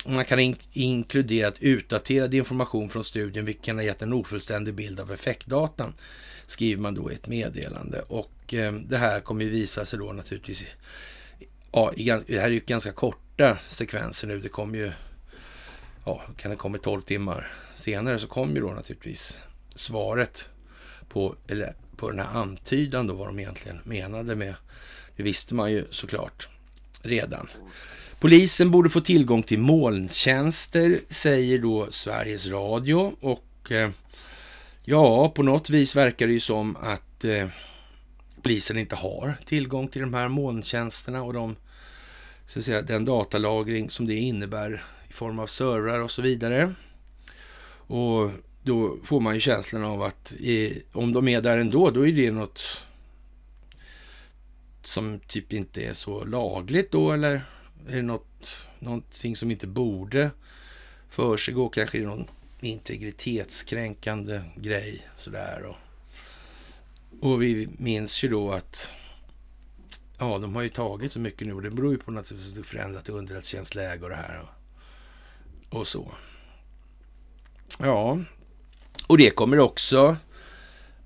man kan in inkludera utdaterad information från studien, vilken har gett en ofullständig bild av effektdatan, skriver man då i ett meddelande. Och eh, det här kommer ju visa sig då naturligtvis ja, det här är ju ganska korta sekvenser nu. Det kom ju, ja, kan det komma tolv timmar senare så kom ju då naturligtvis svaret på, eller på den här antydan då vad de egentligen menade med. Det visste man ju såklart redan. Polisen borde få tillgång till molntjänster, säger då Sveriges Radio. Och eh, ja, på något vis verkar det ju som att eh, polisen inte har tillgång till de här molntjänsterna och de så att säga, den datalagring som det innebär i form av servrar och så vidare. Och då får man ju känslan av att i, om de är där ändå, då är det något som typ inte är så lagligt då eller är det något, någonting som inte borde försiggå? Kanske är det någon integritetskränkande grej sådär. Och, och vi minns ju då att Ja, de har ju tagit så mycket nu och det beror ju på naturligtvis ett förändrat underrättelsetjänstläge och det här och så. Ja, och det kommer också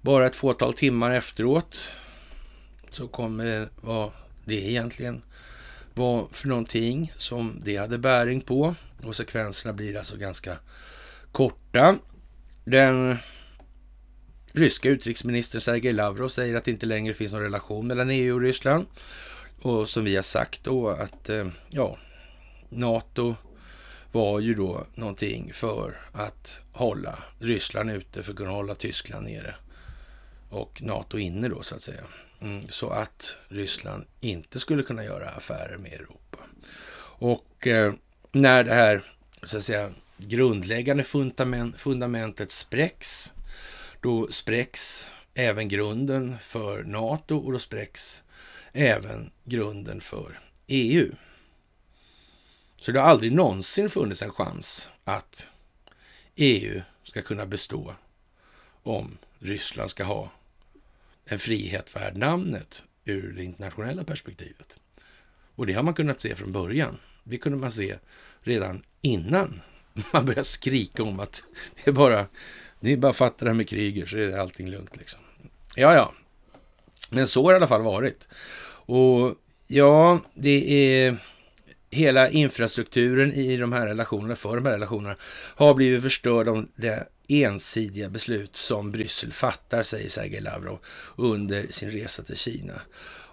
bara ett fåtal timmar efteråt så kommer vad det egentligen var för någonting som det hade bäring på och sekvenserna blir alltså ganska korta. Den Ryska utrikesministern Sergej Lavrov säger att det inte längre finns någon relation mellan EU och Ryssland. Och som vi har sagt då att eh, ja, NATO var ju då någonting för att hålla Ryssland ute, för att kunna hålla Tyskland nere och NATO inne då så att säga. Mm, så att Ryssland inte skulle kunna göra affärer med Europa. Och eh, när det här så att säga grundläggande fundament, fundamentet spräcks då spräcks även grunden för NATO och då spräcks även grunden för EU. Så det har aldrig någonsin funnits en chans att EU ska kunna bestå om Ryssland ska ha en frihet värd namnet ur det internationella perspektivet. Och det har man kunnat se från början. Det kunde man se redan innan man började skrika om att det är bara ni bara fattar det här med kriget så är det allting lugnt liksom. Ja, ja. Men så har det i alla fall varit. Och ja, det är hela infrastrukturen i de här relationerna, för de här relationerna, har blivit förstörd av det ensidiga beslut som Bryssel fattar, säger Sergej Lavrov, under sin resa till Kina.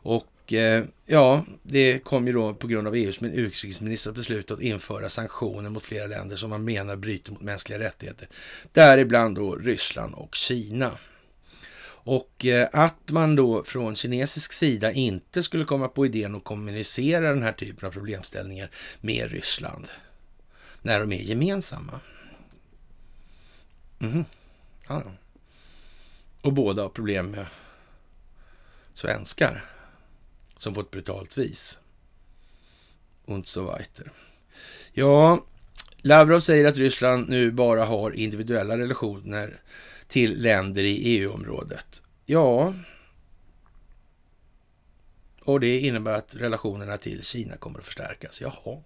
Och Eh, ja, det kom ju då på grund av EUs utrikesministers beslut att införa sanktioner mot flera länder som man menar bryter mot mänskliga rättigheter, däribland då Ryssland och Kina. Och eh, att man då från kinesisk sida inte skulle komma på idén att kommunicera den här typen av problemställningar med Ryssland när de är gemensamma. Mm. Ja. Och båda har problem med svenskar som på ett brutalt vis. Und so weiter. Ja, Lavrov säger att Ryssland nu bara har individuella relationer till länder i EU-området. Ja, och det innebär att relationerna till Kina kommer att förstärkas. Jaha, ja,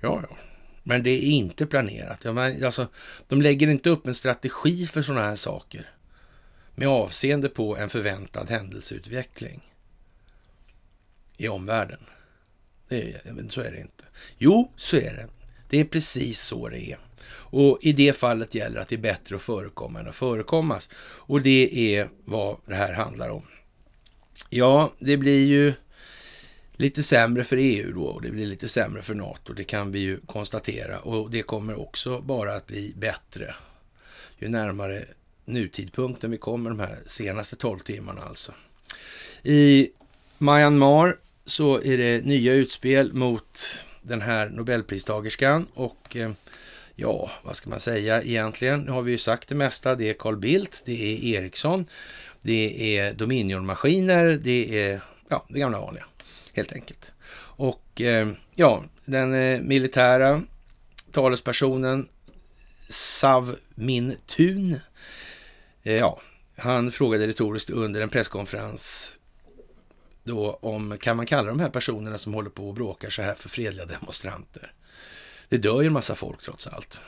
ja. Men det är inte planerat. Alltså, de lägger inte upp en strategi för sådana här saker med avseende på en förväntad händelseutveckling i omvärlden. Det är, men så är det inte. Jo, så är det. Det är precis så det är. Och i det fallet gäller att det är bättre att förekomma än att förekommas. Och det är vad det här handlar om. Ja, det blir ju lite sämre för EU då och det blir lite sämre för NATO. Det kan vi ju konstatera och det kommer också bara att bli bättre. Ju närmare nutidpunkten vi kommer de här senaste 12 timmarna alltså. I Myanmar så är det nya utspel mot den här nobelpristagerskan och eh, ja, vad ska man säga egentligen? Nu har vi ju sagt det mesta. Det är Carl Bildt, det är Ericsson, det är Dominion-maskiner, det är ja, det gamla vanliga helt enkelt. Och eh, ja, den eh, militära talespersonen Sav Min Thun, ja, han frågade retoriskt under en presskonferens då om, kan man kalla de här personerna som håller på och bråkar så här för fredliga demonstranter? Det dör ju en massa folk trots allt.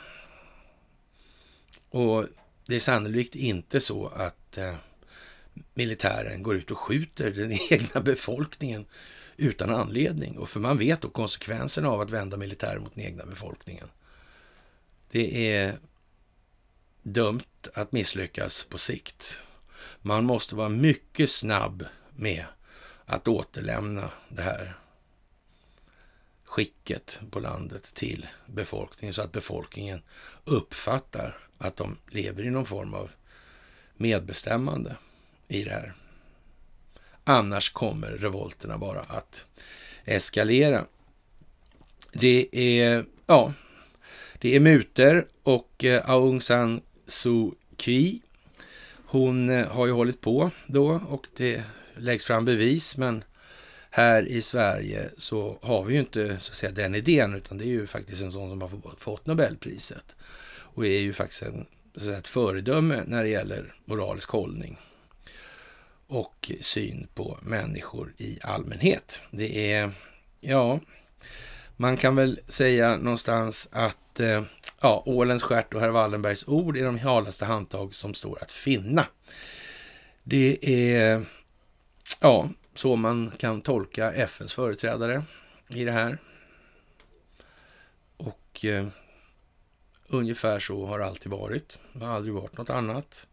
Och det är sannolikt inte så att eh, militären går ut och skjuter den egna befolkningen utan anledning. Och för man vet då konsekvenserna av att vända militären mot den egna befolkningen. Det är dömt att misslyckas på sikt. Man måste vara mycket snabb med att återlämna det här skicket på landet till befolkningen så att befolkningen uppfattar att de lever i någon form av medbestämmande i det här. Annars kommer revolterna bara att eskalera. Det är, ja, det är muter och eh, Aung San Suu Kyi, hon eh, har ju hållit på då och det läggs fram bevis, men här i Sverige så har vi ju inte så att säga, den idén, utan det är ju faktiskt en sån som har fått Nobelpriset och är ju faktiskt en, så att säga, ett föredöme när det gäller moralisk hållning och syn på människor i allmänhet. Det är, ja, man kan väl säga någonstans att eh, ja, Ålens skärt och herr Wallenbergs ord är de halaste handtag som står att finna. Det är Ja, så man kan tolka FNs företrädare i det här. Och eh, ungefär så har det alltid varit. Det har aldrig varit något annat.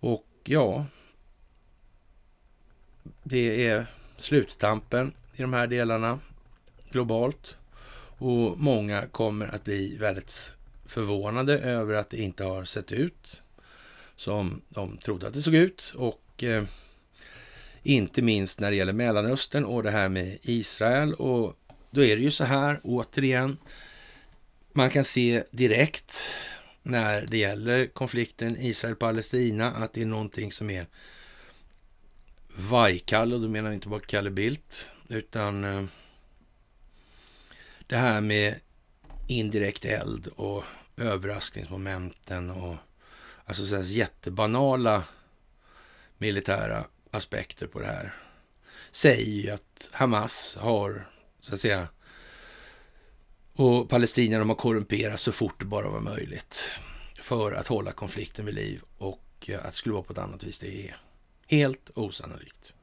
Och ja, det är sluttampen i de här delarna globalt. Och många kommer att bli väldigt förvånade över att det inte har sett ut som de trodde att det såg ut. Och eh, inte minst när det gäller Mellanöstern och det här med Israel. Och då är det ju så här återigen. Man kan se direkt när det gäller konflikten Israel-Palestina att det är någonting som är vajkall och då menar jag inte bara Kalle Bildt utan eh, det här med indirekt eld och överraskningsmomenten och alltså så jättebanala militära aspekter på det här säger ju att Hamas har, så att säga, och Palestina de har korrumperats så fort det bara var möjligt för att hålla konflikten vid liv och eh, att det skulle vara på ett annat vis, det är helt osannolikt.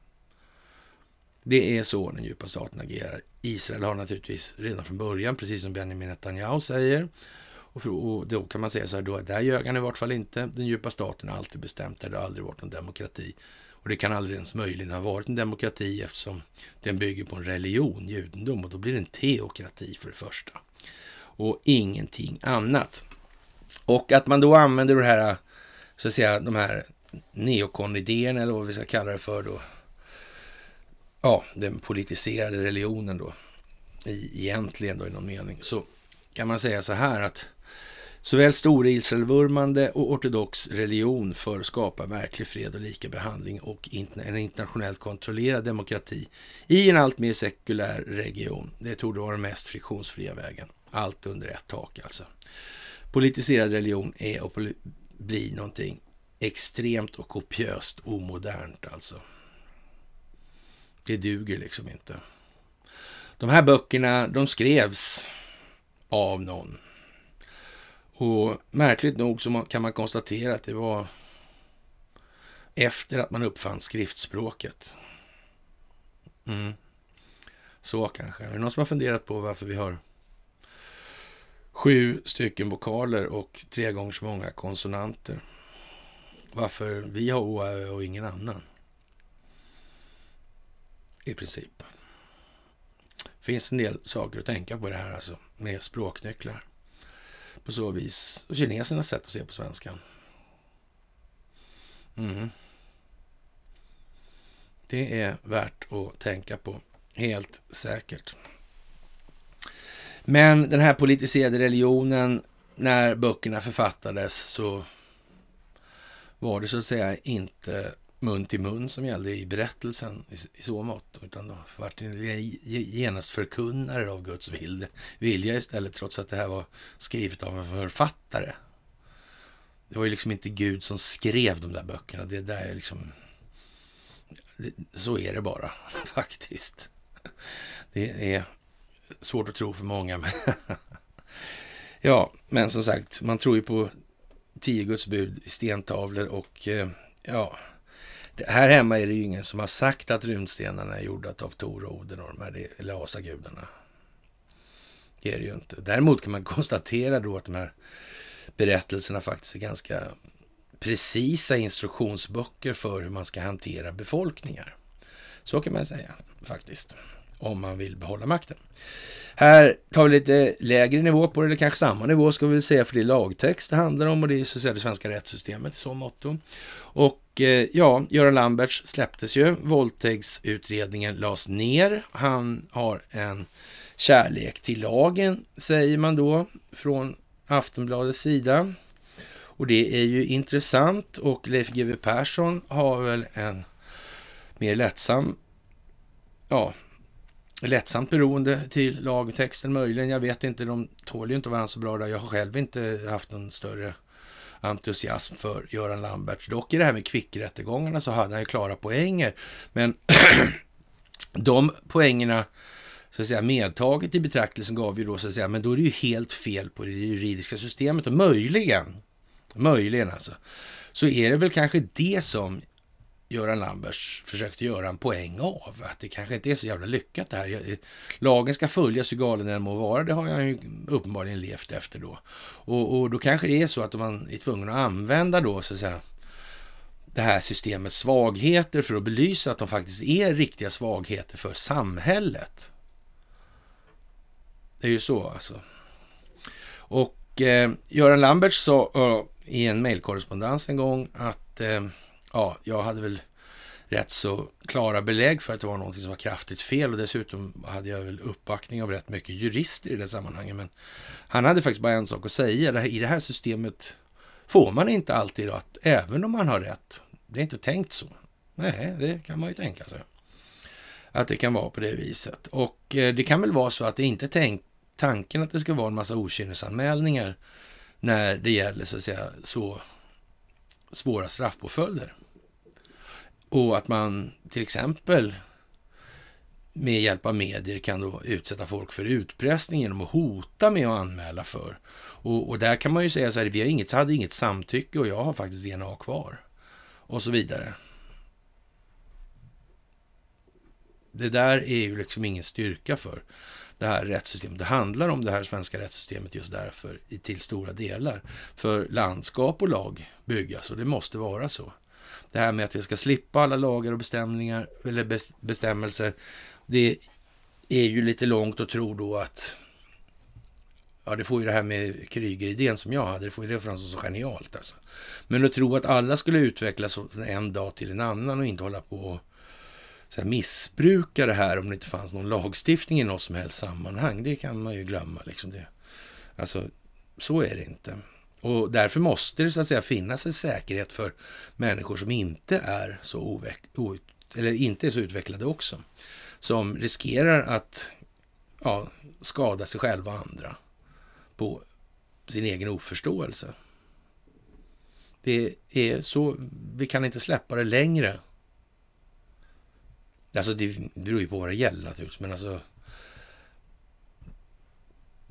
Det är så den djupa staten agerar. Israel har naturligtvis redan från början, precis som Benjamin Netanyahu säger, och, då kan man säga så här, då, där ljög han i vart fall inte. Den djupa staten har alltid bestämt det, det har aldrig varit någon demokrati. Och det kan aldrig ens möjligen ha varit en demokrati eftersom den bygger på en religion, judendom, och då blir det en teokrati för det första. Och ingenting annat. Och att man då använder det här, så att säga, de här neokonidéerna eller vad vi ska kalla det för då. Ja, den politiserade religionen då. egentligen då i någon mening. Så kan man säga så här att Såväl storilselvurmande och ortodox religion för att skapa verklig fred och lika behandling och en internationellt kontrollerad demokrati i en allt mer sekulär region. Det torde vara den mest friktionsfria vägen. Allt under ett tak alltså. Politiserad religion är och blir någonting extremt och kopiöst omodernt alltså. Det duger liksom inte. De här böckerna, de skrevs av någon och märkligt nog så kan man konstatera att det var efter att man uppfann skriftspråket. Mm. Så kanske. Är det någon som har funderat på varför vi har sju stycken vokaler och tre gånger så många konsonanter? Varför vi har å, ö och ingen annan? I princip. Det finns en del saker att tänka på det här alltså, med språknycklar på så vis. Och kinesernas sätt att se på svenskan. Mm. Det är värt att tänka på, helt säkert. Men den här politiserade religionen, när böckerna författades så var det så att säga inte mun till mun som gällde i berättelsen i så mått. Utan då vart det genast förkunnare av Guds vilja istället, trots att det här var skrivet av en författare. Det var ju liksom inte Gud som skrev de där böckerna. Det där är liksom... Så är det bara, faktiskt. Det är svårt att tro för många. Men ja, men som sagt, man tror ju på tio Guds bud i stentavlor och eh, ja, här hemma är det ju ingen som har sagt att rymdstenarna är gjorda av Tor och Oden och de här, eller asagudarna. Det är det ju inte. Däremot kan man konstatera då att de här berättelserna faktiskt är ganska precisa instruktionsböcker för hur man ska hantera befolkningar. Så kan man säga faktiskt om man vill behålla makten. Här tar vi lite lägre nivå på det, eller kanske samma nivå ska vi säga, för det är lagtext det handlar om och det är så att säga det svenska rättssystemet i så motto. Och eh, ja, Göran Lamberts släpptes ju, våldtäktsutredningen lades ner. Han har en kärlek till lagen, säger man då från Aftonbladets sida. Och det är ju intressant och Leif GW Persson har väl en mer lättsam ja, lättsamt beroende till lagtexten möjligen. Jag vet inte, de tål ju inte varandra så bra där. Jag har själv inte haft någon större entusiasm för Göran Lamberts. Dock i det här med kvickrättegångarna så hade han ju klara poänger. Men de poängerna så att säga, medtaget i betraktelsen gav ju då så att säga, men då är det ju helt fel på det juridiska systemet och möjligen, möjligen alltså, så är det väl kanske det som Göran Lambers försökte göra en poäng av. Att det kanske inte är så jävla lyckat det här. Lagen ska följas hur galen den må vara. Det har han ju uppenbarligen levt efter då. Och, och då kanske det är så att man är tvungen att använda då så att säga det här systemets svagheter för att belysa att de faktiskt är riktiga svagheter för samhället. Det är ju så alltså. Och eh, Göran Lambert sa uh, i en mejlkorrespondens en gång att eh, ja, jag hade väl rätt så klara belägg för att det var någonting som var kraftigt fel och dessutom hade jag väl uppbackning av rätt mycket jurister i det sammanhanget. Men han hade faktiskt bara en sak att säga. I det här systemet får man inte alltid rätt, även om man har rätt. Det är inte tänkt så. Nej, det kan man ju tänka sig. Att det kan vara på det viset. Och eh, det kan väl vara så att det inte tänkt tanken att det ska vara en massa okynnesanmälningar när det gäller så att säga så svåra straffpåföljder. Och att man till exempel med hjälp av medier kan då utsätta folk för utpressning genom att hota med att anmäla för. Och, och där kan man ju säga så här, vi har inget, hade inget samtycke och jag har faktiskt DNA kvar. Och så vidare. Det där är ju liksom ingen styrka för det här rättssystemet. Det handlar om det här svenska rättssystemet just därför till stora delar. För landskap och lag byggas och det måste vara så. Det här med att vi ska slippa alla lagar och bestämningar, eller bestämmelser. Det är ju lite långt att tro då att Ja, det får ju det här med Kryger-idén som jag hade, det får ju det fram som så genialt alltså. Men att tro att alla skulle utvecklas från en dag till en annan och inte hålla på och så här, missbruka det här om det inte fanns någon lagstiftning i något som helst sammanhang, det kan man ju glömma liksom. Det. Alltså, så är det inte. Och därför måste det så att säga finnas en säkerhet för människor som inte är så, eller inte är så utvecklade också. Som riskerar att ja, skada sig själva och andra på sin egen oförståelse. Det är så, vi kan inte släppa det längre. Alltså det beror ju på vad det gäller naturligtvis, men alltså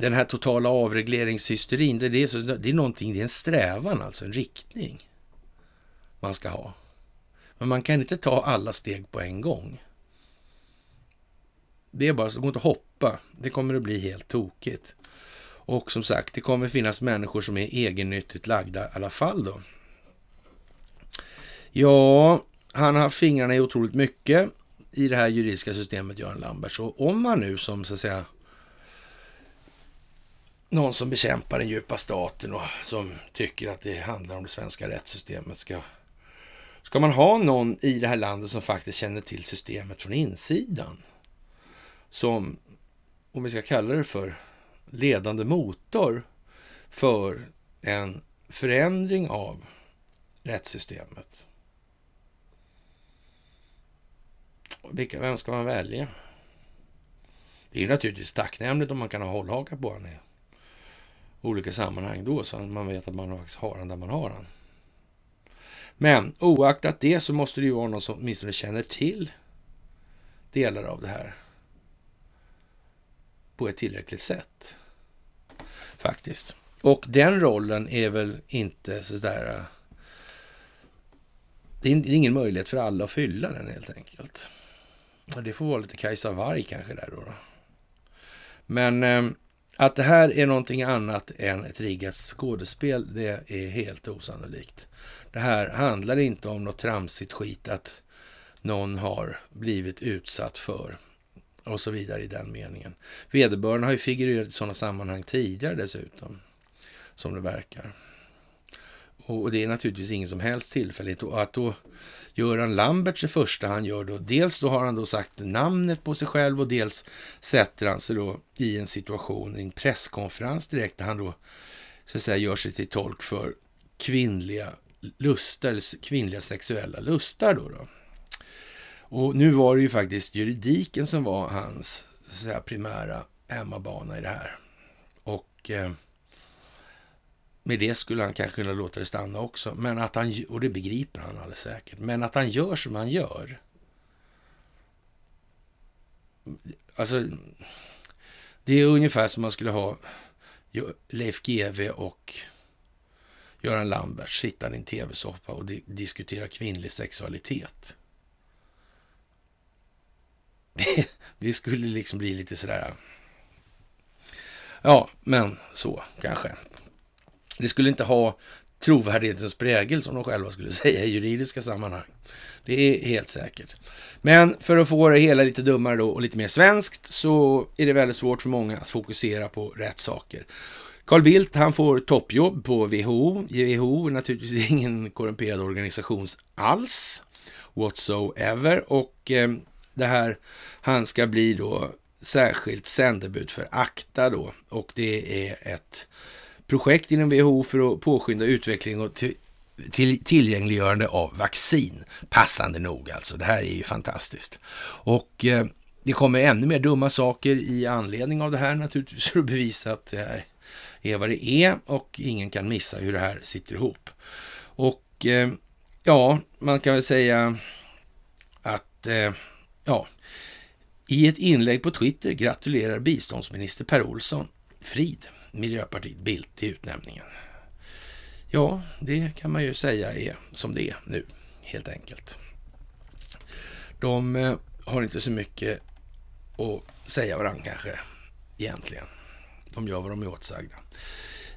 den här totala avregleringshysterin, det, det, är så, det är någonting, det är en strävan alltså, en riktning man ska ha. Men man kan inte ta alla steg på en gång. Det är bara så, det går inte att hoppa. Det kommer att bli helt tokigt. Och som sagt, det kommer finnas människor som är egennyttigt lagda i alla fall då. Ja, han har fingrarna i otroligt mycket i det här juridiska systemet, Göran Lamberts. Och om man nu som så att säga någon som bekämpar den djupa staten och som tycker att det handlar om det svenska rättssystemet. Ska, ska man ha någon i det här landet som faktiskt känner till systemet från insidan? Som, om vi ska kalla det för ledande motor för en förändring av rättssystemet. Vilka, vem ska man välja? Det är naturligtvis tacknämligt om man kan ha hållhakar på honom olika sammanhang då så man vet att man faktiskt har den där man har den. Men oaktat det så måste det ju vara någon som åtminstone känner till delar av det här på ett tillräckligt sätt. Faktiskt. Och den rollen är väl inte sådär... Äh, det är ingen möjlighet för alla att fylla den helt enkelt. Det får vara lite Kajsa Warg kanske där då. Men ehm, att det här är någonting annat än ett riggat skådespel, det är helt osannolikt. Det här handlar inte om något tramsigt skit att någon har blivit utsatt för och så vidare i den meningen. Vederbörande har ju figurerat i sådana sammanhang tidigare dessutom, som det verkar. Och det är naturligtvis ingen som helst tillfällighet. Och att då Göran Lamberts det första han gör då. Dels då har han då sagt namnet på sig själv och dels sätter han sig då i en situation, i en presskonferens direkt där han då så att säga gör sig till tolk för kvinnliga lustar, kvinnliga sexuella lustar då. då. Och nu var det ju faktiskt juridiken som var hans så att säga, primära hemmabana i det här. Och eh, med det skulle han kanske kunna låta det stanna också. Men att han, och det begriper han alldeles säkert. Men att han gör som han gör. Alltså, det är ungefär som man skulle ha Leif GW och Göran Lambert sittande i en tv-soffa och di diskutera kvinnlig sexualitet. det skulle liksom bli lite sådär... Ja, men så kanske. Det skulle inte ha trovärdighetens prägel som de själva skulle säga i juridiska sammanhang. Det är helt säkert. Men för att få det hela lite dummare då och lite mer svenskt så är det väldigt svårt för många att fokusera på rätt saker. Carl Bildt han får toppjobb på WHO. WHO är naturligtvis ingen korrumperad organisation alls, whatsoever. Och eh, det här, han ska bli då särskilt sändebud för ACTA då. Och det är ett projekt inom WHO för att påskynda utveckling och till, tillgängliggörande av vaccin. Passande nog alltså. Det här är ju fantastiskt. Och eh, det kommer ännu mer dumma saker i anledning av det här naturligtvis för att bevisa att det här är vad det är och ingen kan missa hur det här sitter ihop. Och eh, ja, man kan väl säga att eh, ja, i ett inlägg på Twitter gratulerar biståndsminister Per Olsson frid. Miljöpartiet Bildt till utnämningen. Ja, det kan man ju säga är som det är nu, helt enkelt. De eh, har inte så mycket att säga varandra kanske, egentligen. De gör vad de är åtsagda.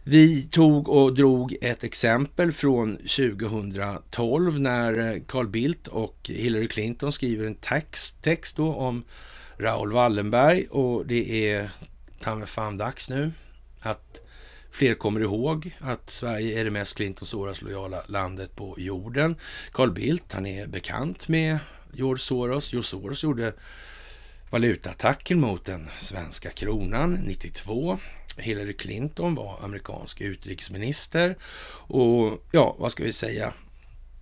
Vi tog och drog ett exempel från 2012 när eh, Carl Bildt och Hillary Clinton skriver en text, text då om Raoul Wallenberg och det är ta fan dags nu att fler kommer ihåg att Sverige är det mest Clintons Soros lojala landet på jorden. Carl Bildt, han är bekant med George Soros. George Soros gjorde valutaattacken mot den svenska kronan 92. Hillary Clinton var amerikansk utrikesminister och ja, vad ska vi säga?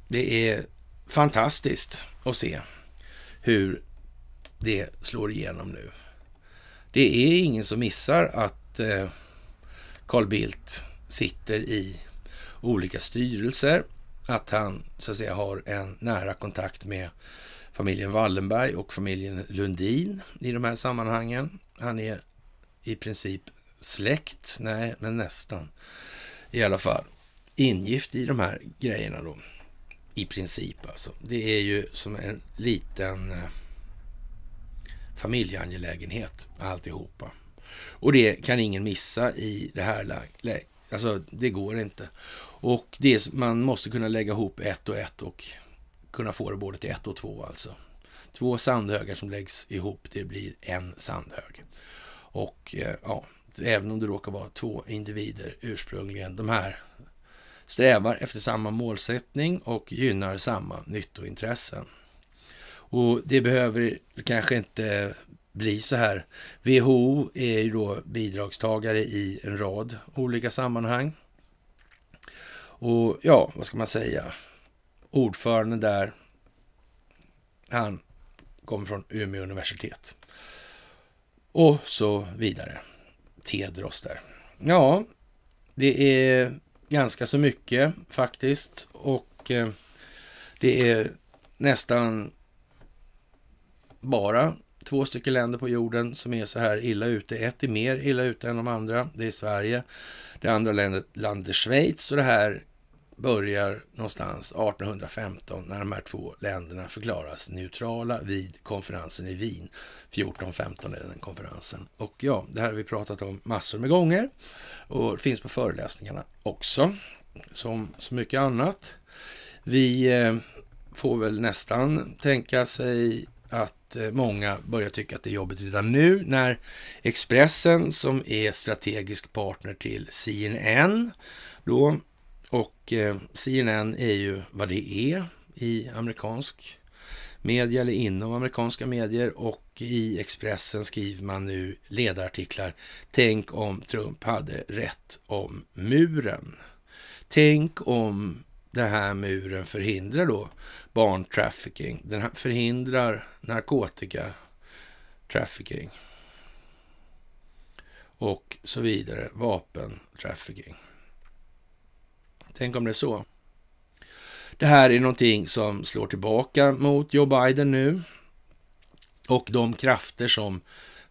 Det är fantastiskt att se hur det slår igenom nu. Det är ingen som missar att eh, Carl Bildt sitter i olika styrelser, att han så att säga har en nära kontakt med familjen Wallenberg och familjen Lundin i de här sammanhangen. Han är i princip släkt, nej, men nästan i alla fall, ingift i de här grejerna då. I princip alltså. Det är ju som en liten eh, familjeangelägenhet alltihopa. Och det kan ingen missa i det här läget. Alltså, det går inte. Och det är, man måste kunna lägga ihop ett och ett och kunna få det både till ett och två alltså. Två sandhögar som läggs ihop, det blir en sandhög. Och eh, ja, även om det råkar vara två individer ursprungligen, de här strävar efter samma målsättning och gynnar samma nyttointressen. Och det behöver kanske inte bli så här. WHO är ju då bidragstagare i en rad olika sammanhang. Och ja, vad ska man säga? Ordföranden där, han kommer från Umeå universitet. Och så vidare. Tedros där. Ja, det är ganska så mycket faktiskt. Och eh, det är nästan bara två stycken länder på jorden som är så här illa ute. Ett är mer illa ute än de andra. Det är Sverige. Det andra landet, landet är Schweiz och det här börjar någonstans 1815 när de här två länderna förklaras neutrala vid konferensen i Wien. 14-15 är den konferensen. Och ja, det här har vi pratat om massor med gånger och det finns på föreläsningarna också, som så mycket annat. Vi eh, får väl nästan tänka sig att Eh, många börjar tycka att det är jobbigt redan nu när Expressen som är strategisk partner till CNN då och eh, CNN är ju vad det är i amerikansk media eller inom amerikanska medier och i Expressen skriver man nu ledarartiklar. Tänk om Trump hade rätt om muren. Tänk om den här muren förhindrar då barntrafficking. Den förhindrar narkotika trafficking Och så vidare. Vapen trafficking. Tänk om det är så. Det här är någonting som slår tillbaka mot Joe Biden nu. Och de krafter som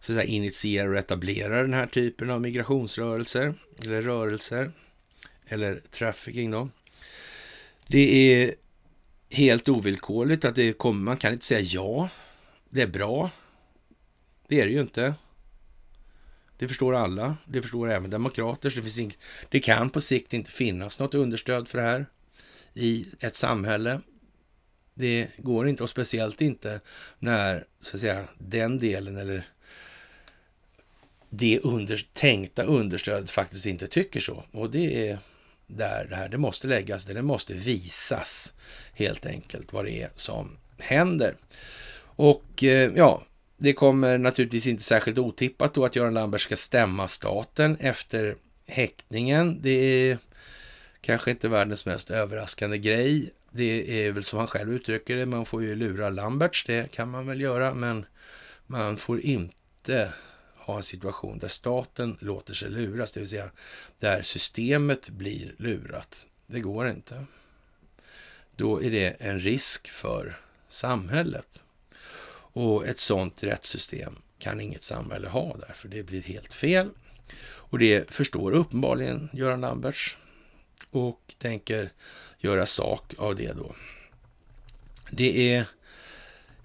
så att säga, initierar och etablerar den här typen av migrationsrörelser, eller rörelser, eller trafficking då. Det är helt ovillkorligt att det kommer, man kan inte säga ja, det är bra. Det är det ju inte. Det förstår alla, det förstår även demokrater. Så det, finns in, det kan på sikt inte finnas något understöd för det här i ett samhälle. Det går inte och speciellt inte när så att säga den delen eller det under, tänkta understödet faktiskt inte tycker så. Och det är där det här, det måste läggas, det måste visas helt enkelt vad det är som händer. Och eh, ja, det kommer naturligtvis inte särskilt otippat då att Göran Lambert ska stämma staten efter häktningen. Det är kanske inte världens mest överraskande grej. Det är väl som han själv uttrycker det, man får ju lura Lamberts, det kan man väl göra, men man får inte ha en situation där staten låter sig luras, det vill säga där systemet blir lurat. Det går inte. Då är det en risk för samhället. Och ett sådant rättssystem kan inget samhälle ha därför det blir helt fel. Och det förstår uppenbarligen Göran Lamberts och tänker göra sak av det då. Det är,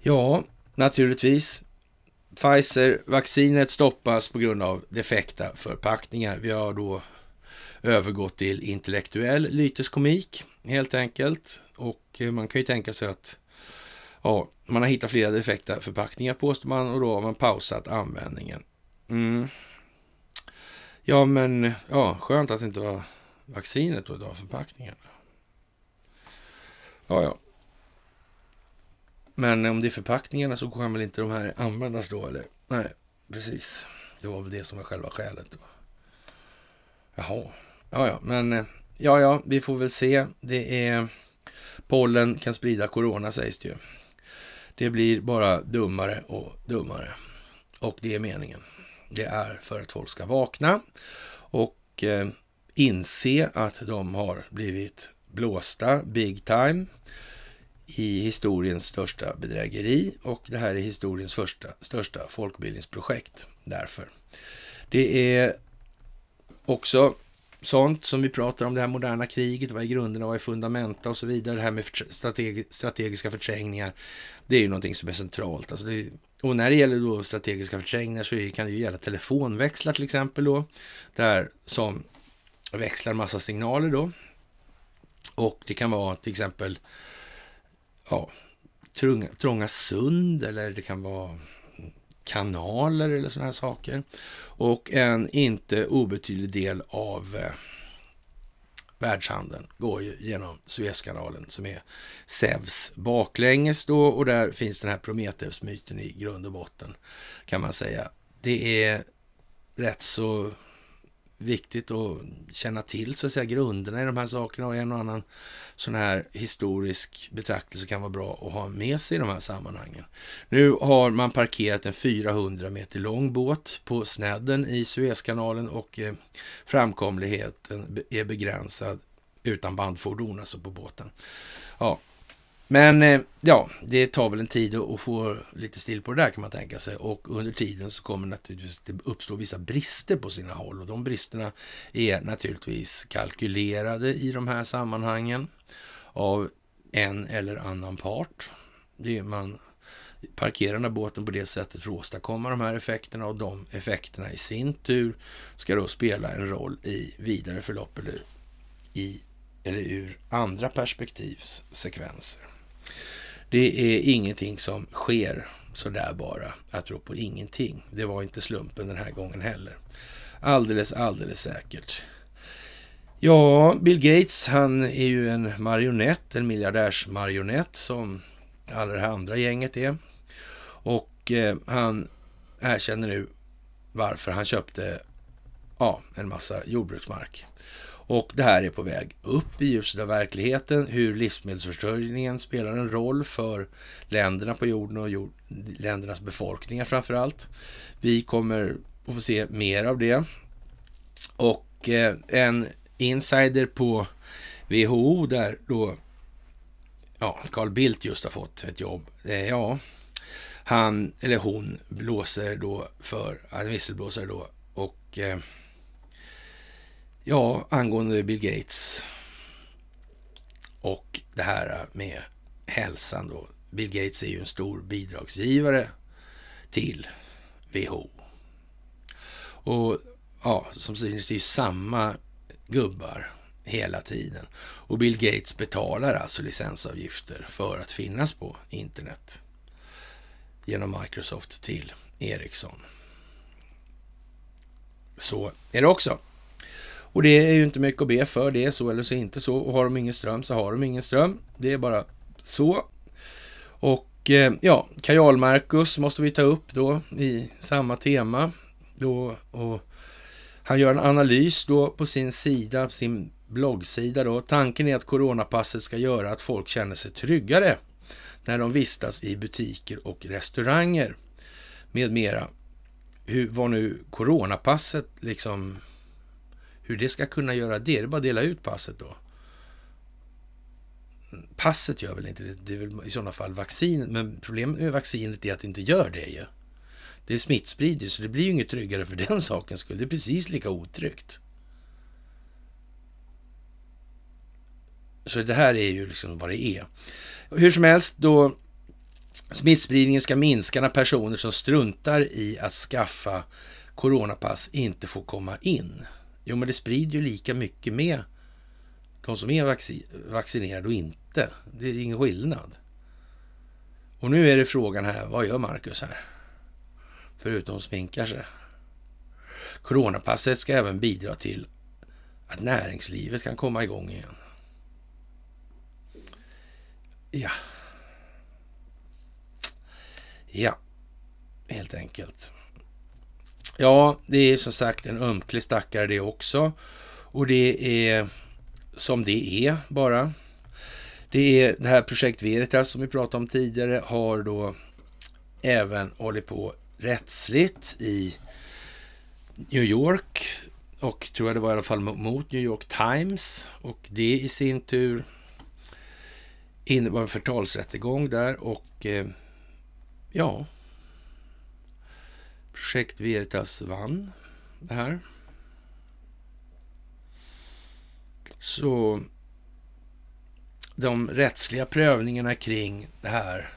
ja, naturligtvis Pfizer-vaccinet stoppas på grund av defekta förpackningar. Vi har då övergått till intellektuell lyteskomik helt enkelt. Och eh, man kan ju tänka sig att ja, man har hittat flera defekta förpackningar påstår man och då har man pausat användningen. Mm. Ja, men ja, skönt att det inte var vaccinet då, det var förpackningarna. Ja, ja. Men om det är förpackningarna så kan väl inte de här användas då eller? Nej, precis. Det var väl det som var själva skälet. Då. Jaha, ja ja, men eh, ja ja, vi får väl se. Det är pollen kan sprida corona sägs det ju. Det blir bara dummare och dummare. Och det är meningen. Det är för att folk ska vakna och eh, inse att de har blivit blåsta big time i historiens största bedrägeri och det här är historiens första, största folkbildningsprojekt därför. Det är också sånt som vi pratar om, det här moderna kriget, vad är grunderna, vad är fundamenta och så vidare. Det här med strategiska förträngningar, det är ju någonting som är centralt. Alltså det, och när det gäller då strategiska förträngningar så kan det ju gälla telefonväxlar till exempel då, där som växlar massa signaler då. Och det kan vara till exempel ja, trånga, trånga sund eller det kan vara kanaler eller sådana här saker. Och en inte obetydlig del av eh, världshandeln går ju genom Suezkanalen som är Sävs baklänges då och där finns den här Prometheus-myten i grund och botten kan man säga. Det är rätt så viktigt att känna till så att säga grunderna i de här sakerna och en och annan sån här historisk betraktelse kan vara bra att ha med sig i de här sammanhangen. Nu har man parkerat en 400 meter lång båt på snedden i Suezkanalen och eh, framkomligheten är begränsad utan bandfordon, alltså på båten. Ja, men eh, ja, det tar väl en tid att få lite stil på det där kan man tänka sig. Och under tiden så kommer naturligtvis det uppstå vissa brister på sina håll. Och de bristerna är naturligtvis kalkylerade i de här sammanhangen av en eller annan part. Det är man parkerar båten på det sättet för att åstadkomma de här effekterna och de effekterna i sin tur ska då spela en roll i vidare förlopp eller, i, eller ur andra perspektivs sekvenser. Det är ingenting som sker sådär bara, på ingenting. Det var inte slumpen den här gången heller. Alldeles, alldeles säkert. Ja, Bill Gates, han är ju en marionett, en miljardärsmarionett som alla det här andra gänget är. Och eh, han erkänner nu varför han köpte ja, en massa jordbruksmark. Och det här är på väg upp i ljuset av verkligheten, hur livsmedelsförsörjningen spelar en roll för länderna på jorden och jord, ländernas befolkningar framför allt. Vi kommer att få se mer av det. Och eh, en insider på WHO där då ja, Carl Bildt just har fått ett jobb. Eh, ja, han eller hon blåser då för, en visselblåsare då och eh, Ja, angående Bill Gates och det här med hälsan då. Bill Gates är ju en stor bidragsgivare till WHO. Och ja, som synes, det är ju samma gubbar hela tiden. Och Bill Gates betalar alltså licensavgifter för att finnas på internet genom Microsoft till Ericsson. Så är det också. Och det är ju inte mycket att be för. Det är så eller så inte så. Och har de ingen ström så har de ingen ström. Det är bara så. Och eh, ja, Kajal Marcus måste vi ta upp då i samma tema. Då, och han gör en analys då på sin sida, sin bloggsida då. Tanken är att coronapasset ska göra att folk känner sig tryggare när de vistas i butiker och restauranger med mera. Hur, vad nu coronapasset liksom hur det ska kunna göra det? Det är bara att dela ut passet då. Passet gör väl inte det, det är väl i sådana fall vaccinet. Men problemet med vaccinet är att det inte gör det ju. Det smittsprider ju, så det blir ju inget tryggare för den sakens skull. Det är precis lika otryggt. Så det här är ju liksom vad det är. Hur som helst, då smittspridningen ska minska när personer som struntar i att skaffa coronapass inte får komma in. Jo, men det sprider ju lika mycket med de som är vaccinerade och inte. Det är ingen skillnad. Och nu är det frågan här, vad gör Marcus här? Förutom sminkar sig. Coronapasset ska även bidra till att näringslivet kan komma igång igen. Ja. Ja, helt enkelt. Ja, det är som sagt en ömklig stackare det också. Och det är som det är bara. Det är det här projekt Veritas som vi pratade om tidigare har då även hållit på rättsligt i New York och tror jag det var i alla fall mot New York Times och det i sin tur innebar en förtalsrättegång där och eh, ja, Projekt Veritas vann det här. Så de rättsliga prövningarna kring det här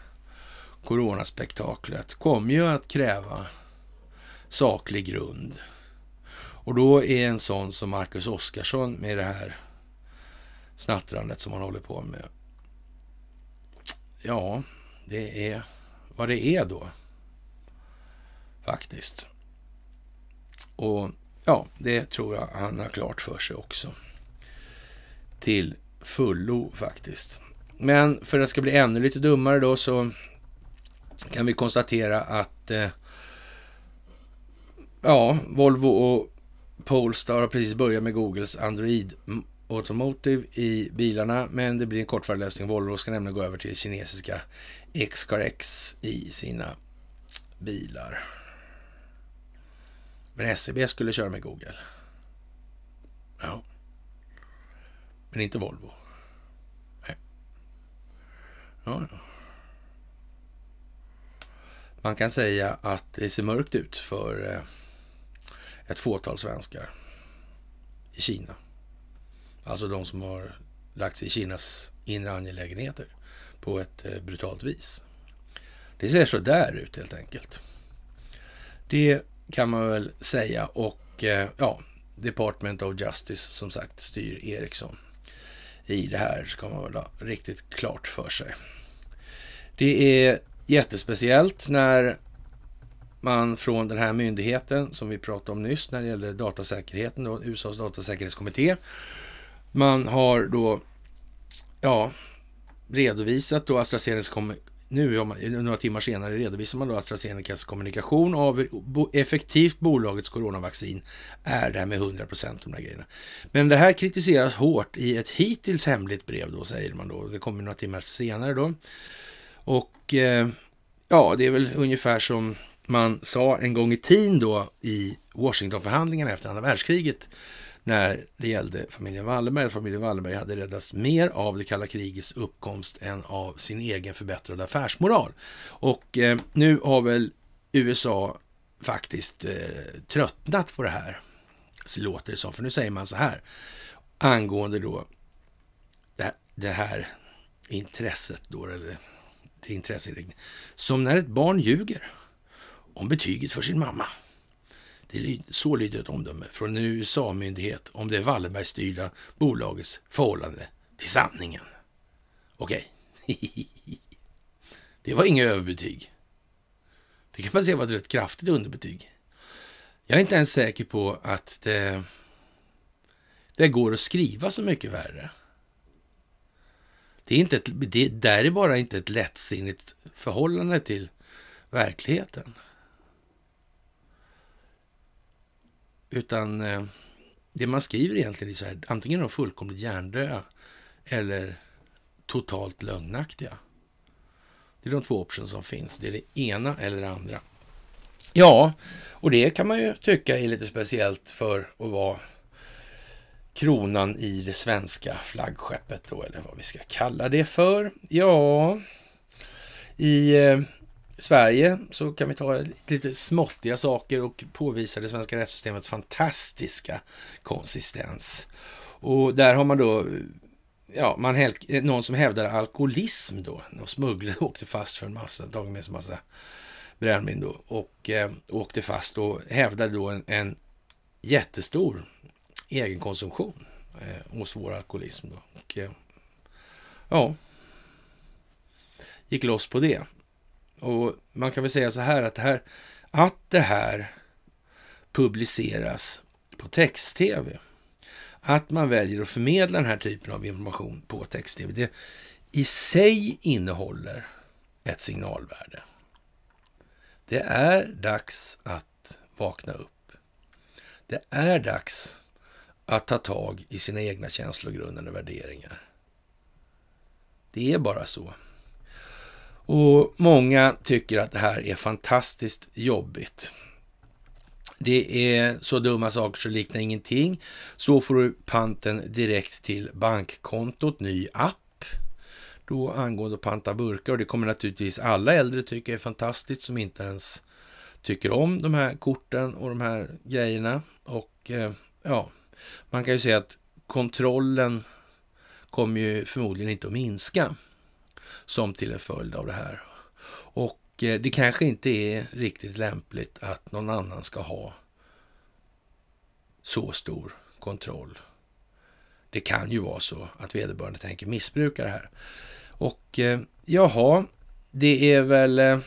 coronaspektaklet kommer ju att kräva saklig grund. Och då är en sån som Marcus Oskarsson med det här snattrandet som han håller på med. Ja, det är vad det är då faktiskt. Och ja, det tror jag han har klart för sig också. Till fullo faktiskt. Men för att det ska bli ännu lite dummare då så kan vi konstatera att eh, ja, Volvo och Polestar har precis börjat med Googles Android Automotive i bilarna, men det blir en kortfattad lösning. Volvo ska nämligen gå över till kinesiska XCarX i sina bilar. Men SEB skulle köra med Google. Ja. Men inte Volvo. Nej. Ja, ja. Man kan säga att det ser mörkt ut för eh, ett fåtal svenskar i Kina. Alltså de som har lagt sig i Kinas inre angelägenheter på ett eh, brutalt vis. Det ser så där ut helt enkelt. Det kan man väl säga. Och eh, ja, Department of Justice som sagt styr Ericsson i det här, ska man väl ha riktigt klart för sig. Det är jättespeciellt när man från den här myndigheten som vi pratade om nyss när det gäller datasäkerheten, då, USAs datasäkerhetskommitté. Man har då ja, redovisat då AstraZenecas nu, några timmar senare, redovisar man då AstraZenecas kommunikation av hur effektivt bolagets coronavaccin är, det här med 100 procent, de där grejerna. Men det här kritiseras hårt i ett hittills hemligt brev då, säger man då. Det kommer några timmar senare då. Och eh, ja, det är väl ungefär som man sa en gång i tiden då i Washingtonförhandlingarna efter andra världskriget när det gällde familjen Wallenberg. Familjen Wallenberg hade räddats mer av det kalla krigets uppkomst än av sin egen förbättrade affärsmoral. Och eh, nu har väl USA faktiskt eh, tröttnat på det här, så låter det som. För nu säger man så här angående då det, det här intresset då, eller intresseinriktning. Som när ett barn ljuger om betyget för sin mamma. Det så lyder ett omdöme från en USA-myndighet om det Wallenbergstyrda bolagets förhållande till sanningen. Okej. Okay. Det var inget överbetyg. Det kan man säga var ett rätt kraftigt underbetyg. Jag är inte ens säker på att det, det går att skriva så mycket värre. Det är, inte ett, det där är bara inte ett lättsinnigt förhållande till verkligheten. Utan eh, det man skriver egentligen är så här, antingen är de fullkomligt hjärndöda eller totalt lögnaktiga. Det är de två option som finns. Det är det ena eller det andra. Ja, och det kan man ju tycka är lite speciellt för att vara kronan i det svenska flaggskeppet då, eller vad vi ska kalla det för. Ja, i eh, Sverige så kan vi ta lite småttiga saker och påvisa det svenska rättssystemets fantastiska konsistens. Och där har man då ja, man någon som hävdar alkoholism då. Någon smugglare åkte fast för en massa, tagit med sig en massa brännvin då. Och eh, åkte fast och hävdade då en, en jättestor egenkonsumtion eh, och svår alkoholism. Då. Och, eh, ja, gick loss på det. Och man kan väl säga så här att det här, att det här publiceras på text-tv, att man väljer att förmedla den här typen av information på text-tv, det i sig innehåller ett signalvärde. Det är dags att vakna upp. Det är dags att ta tag i sina egna känslor, och värderingar. Det är bara så. Och många tycker att det här är fantastiskt jobbigt. Det är så dumma saker så liknar ingenting. Så får du panten direkt till bankkontot, ny app. Då angående att panta burkar och det kommer naturligtvis alla äldre tycka är fantastiskt som inte ens tycker om de här korten och de här grejerna. Och eh, ja, man kan ju säga att kontrollen kommer ju förmodligen inte att minska som till en följd av det här. Och eh, det kanske inte är riktigt lämpligt att någon annan ska ha så stor kontroll. Det kan ju vara så att vederbörande tänker missbruka det här. Och eh, jaha, det är väl eh,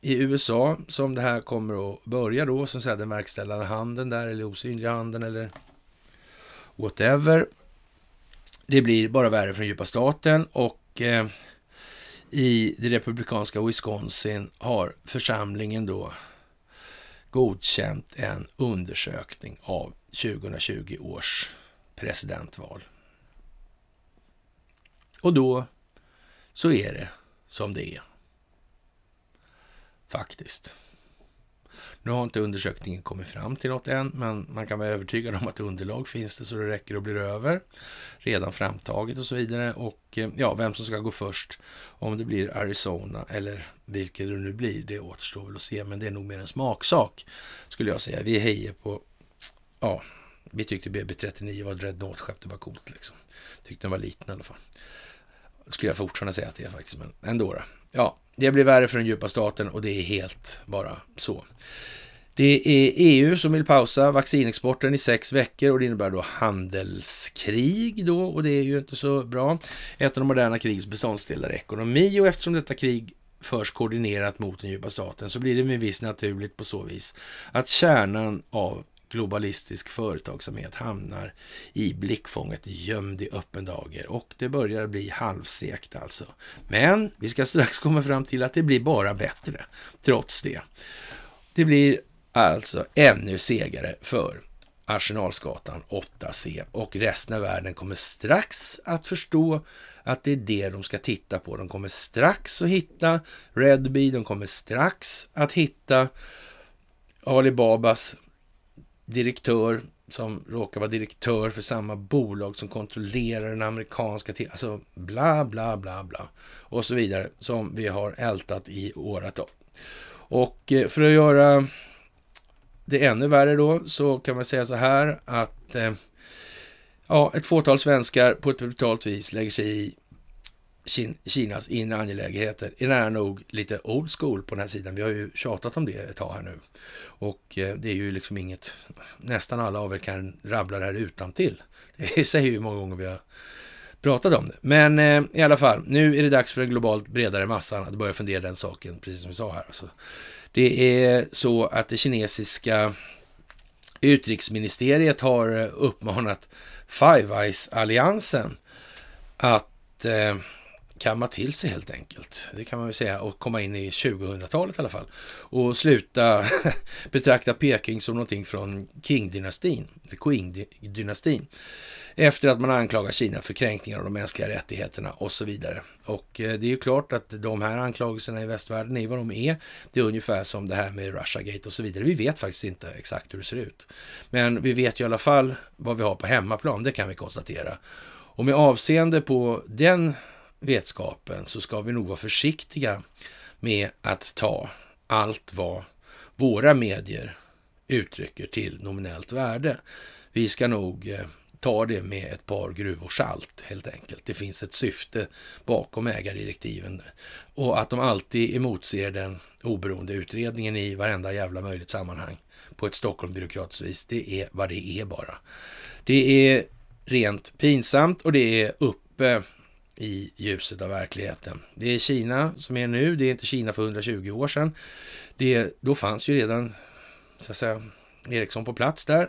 i USA som det här kommer att börja då, som säger den verkställande handen där, eller osynliga handen eller whatever. Det blir bara värre för den djupa staten och i det republikanska Wisconsin har församlingen då godkänt en undersökning av 2020 års presidentval. Och då så är det som det är. Faktiskt. Nu har inte undersökningen kommit fram till något än, men man kan vara övertygad om att underlag finns det så det räcker och blir över. Redan framtaget och så vidare. Och eh, ja, vem som ska gå först, om det blir Arizona eller vilket det nu blir, det återstår väl att se. Men det är nog mer en smaksak, skulle jag säga. Vi hejar på, ja, vi tyckte BB39 var ett dreadnought-skepp, det var coolt liksom. Tyckte den var liten i alla fall skulle jag fortfarande säga att det är faktiskt, men ändå. Då. Ja, det blir värre för den djupa staten och det är helt bara så. Det är EU som vill pausa vaccinexporten i sex veckor och det innebär då handelskrig då och det är ju inte så bra. Ett av de moderna krigets beståndsdelar är ekonomi och eftersom detta krig förs koordinerat mot den djupa staten så blir det med viss naturligt på så vis att kärnan av globalistisk företagsamhet hamnar i blickfånget gömd i öppen dager och det börjar bli halvsekt alltså. Men vi ska strax komma fram till att det blir bara bättre trots det. Det blir alltså ännu segare för Arsenalsgatan 8C och resten av världen kommer strax att förstå att det är det de ska titta på. De kommer strax att hitta Redby, de kommer strax att hitta Alibabas direktör som råkar vara direktör för samma bolag som kontrollerar den amerikanska Alltså bla, bla, bla, bla och så vidare som vi har ältat i åratal. Och eh, för att göra det ännu värre då så kan man säga så här att eh, ja, ett fåtal svenskar på ett brutalt vis lägger sig i Kinas inre angelägenheter är nära nog lite old school på den här sidan. Vi har ju tjatat om det ett tag här nu. Och eh, det är ju liksom inget, nästan alla av er kan rabbla det här utan till. Det säger ju många gånger vi har pratat om det. Men eh, i alla fall, nu är det dags för den globalt bredare massan att börja fundera den saken, precis som vi sa här. Alltså, det är så att det kinesiska utrikesministeriet har eh, uppmanat Five Eyes-alliansen att eh, kamma till sig helt enkelt. Det kan man väl säga och komma in i 2000-talet i alla fall. Och sluta betrakta Peking som någonting från Qing-dynastin. Qing-dynastin. Efter att man anklagar Kina för kränkningar av de mänskliga rättigheterna och så vidare. Och eh, det är ju klart att de här anklagelserna i västvärlden är vad de är. Det är ungefär som det här med Russiagate och så vidare. Vi vet faktiskt inte exakt hur det ser ut. Men vi vet ju i alla fall vad vi har på hemmaplan, det kan vi konstatera. Och med avseende på den vetskapen så ska vi nog vara försiktiga med att ta allt vad våra medier uttrycker till nominellt värde. Vi ska nog eh, ta det med ett par gruvor salt helt enkelt. Det finns ett syfte bakom ägardirektiven och att de alltid emotser den oberoende utredningen i varenda jävla möjligt sammanhang på ett Stockholm-byråkratiskt vis. Det är vad det är bara. Det är rent pinsamt och det är uppe i ljuset av verkligheten. Det är Kina som är nu, det är inte Kina för 120 år sedan. Det, då fanns ju redan så att säga, Ericsson på plats där.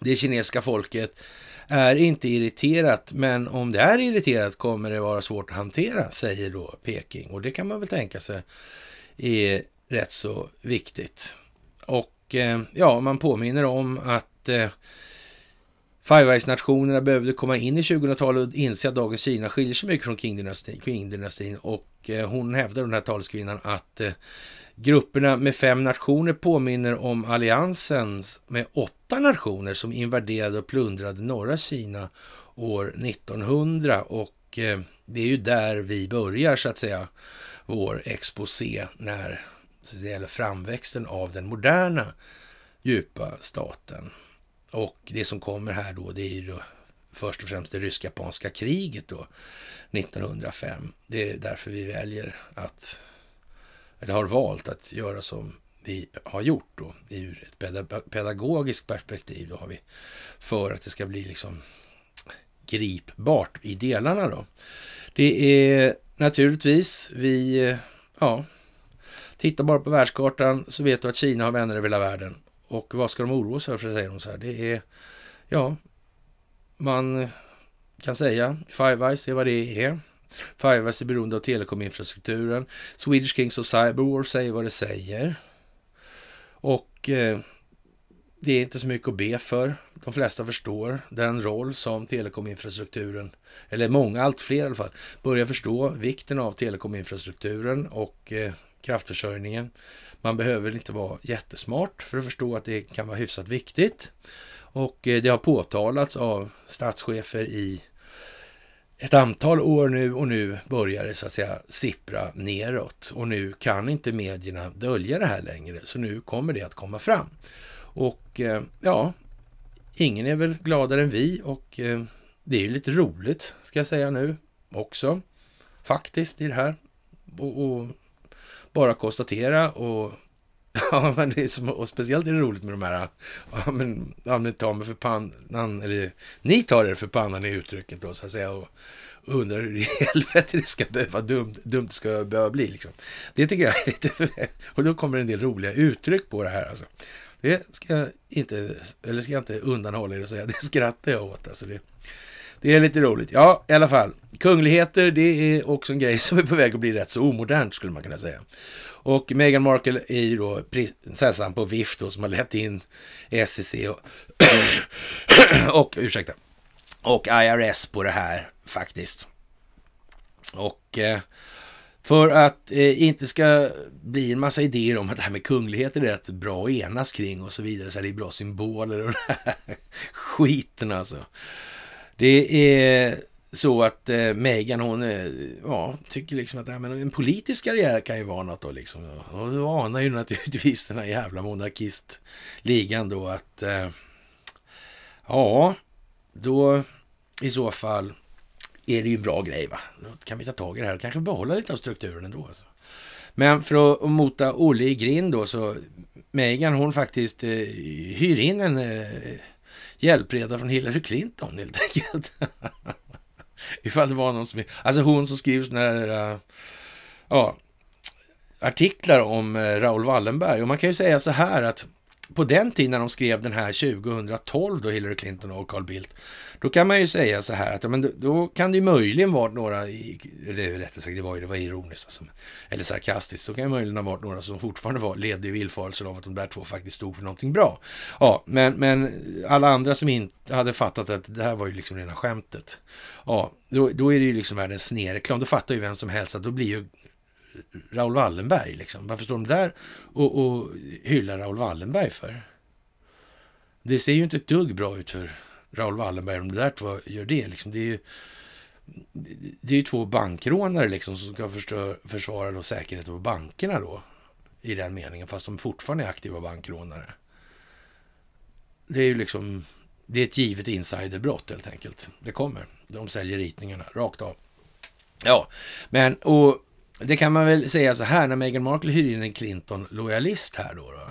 Det kinesiska folket är inte irriterat, men om det är irriterat kommer det vara svårt att hantera, säger då Peking. Och det kan man väl tänka sig är rätt så viktigt. Och eh, ja, man påminner om att eh, Five-Eyes-nationerna behövde komma in i 2000-talet och inse att dagens Kina skiljer sig mycket från Qing-dynastin. och eh, hon hävdar, den här talskvinnan, att eh, grupperna med fem nationer påminner om alliansens med åtta nationer som invaderade och plundrade norra Kina år 1900 och eh, det är ju där vi börjar så att säga vår exposé när det gäller framväxten av den moderna djupa staten. Och det som kommer här då, det är ju då först och främst det rysk-japanska kriget då, 1905. Det är därför vi väljer att, eller har valt att göra som vi har gjort då, ur ett pedagogiskt perspektiv. Då har vi för att det ska bli liksom gripbart i delarna då. Det är naturligtvis, vi, ja, tittar bara på världskartan så vet du att Kina har vänner över hela världen. Och vad ska de oroa sig för, säger hon så här. Det är, ja, man kan säga Five Eyes är vad det är. Five Eyes är beroende av telekominfrastrukturen. Swedish Kings of Cyberwar säger vad det säger. Och eh, det är inte så mycket att be för. De flesta förstår den roll som telekominfrastrukturen, eller många, allt fler i alla fall, börjar förstå vikten av telekominfrastrukturen och eh, kraftförsörjningen. Man behöver inte vara jättesmart för att förstå att det kan vara hyfsat viktigt. Och eh, det har påtalats av statschefer i ett antal år nu och nu börjar det så att säga sippra neråt. Och nu kan inte medierna dölja det här längre, så nu kommer det att komma fram. Och eh, ja, ingen är väl gladare än vi och eh, det är ju lite roligt, ska jag säga nu också, faktiskt i det här. Och, och bara konstatera och Ja, men det är som, och speciellt är det roligt med de här, ja men, ja, men ta mig för pannan, eller ni tar er för pannan i uttrycket då så att säga och undrar hur i helvete det ska behöva, dumt, dumt ska behöva bli liksom. Det tycker jag är lite, och då kommer en del roliga uttryck på det här alltså. Det ska jag inte, eller ska jag inte undanhålla er och säga, det skrattar jag åt alltså. Det, det är lite roligt. Ja, i alla fall. Kungligheter, det är också en grej som är på väg att bli rätt så omodernt skulle man kunna säga. Och Meghan Markle är ju då prinsessan på vift då, som har lett in SEC och, och, ursäkta, och IRS på det här faktiskt. Och eh, för att eh, inte ska bli en massa idéer om att det här med kungligheter är rätt bra att enas kring och så vidare. Så är det bra symboler och det här skiten alltså. Det är så att eh, Megan hon eh, ja, tycker liksom att äh, men en politisk karriär kan ju vara något då liksom. Och då anar ju naturligtvis den här jävla monarkistligan då att eh, ja, då i så fall är det ju en bra grej va. Då kan vi ta tag i det här och kanske behålla lite av strukturen ändå. Alltså. Men för att mota Olle i grind då så Megan hon faktiskt eh, hyr in en eh, hjälpreda från Hillary Clinton helt enkelt. Ifall det var någon som... Alltså hon som skriver sådana här... Uh, ja, artiklar om eh, Raoul Wallenberg. Och man kan ju säga så här att på den tiden när de skrev den här 2012 då Hillary Clinton och Carl Bildt, då kan man ju säga så här att men då, då kan det ju möjligen varit några, eller rättare sagt det var ju det var ironiskt alltså, eller sarkastiskt, då kan det möjligen ha varit några som fortfarande var, levde i villfarelsen av att de där två faktiskt stod för någonting bra. Ja, men, men alla andra som inte hade fattat att det här var ju liksom rena skämtet. Ja, då, då är det ju liksom världens snedreklam. Då fattar ju vem som helst att då blir ju Raoul Wallenberg. Liksom. Varför står de där och, och hyllar Raoul Wallenberg för? Det ser ju inte ett dugg bra ut för Raoul Wallenberg om det där två gör det. Liksom. Det är ju det är ju två bankrånare liksom som ska förstör, försvara då säkerheten på bankerna då i den meningen, fast de fortfarande är aktiva bankrånare. Det är ju liksom, det är ett givet insiderbrott helt enkelt. Det kommer. De säljer ritningarna rakt av. Ja, men och det kan man väl säga så här, när Meghan Markle hyr in en Clinton-lojalist här då, då.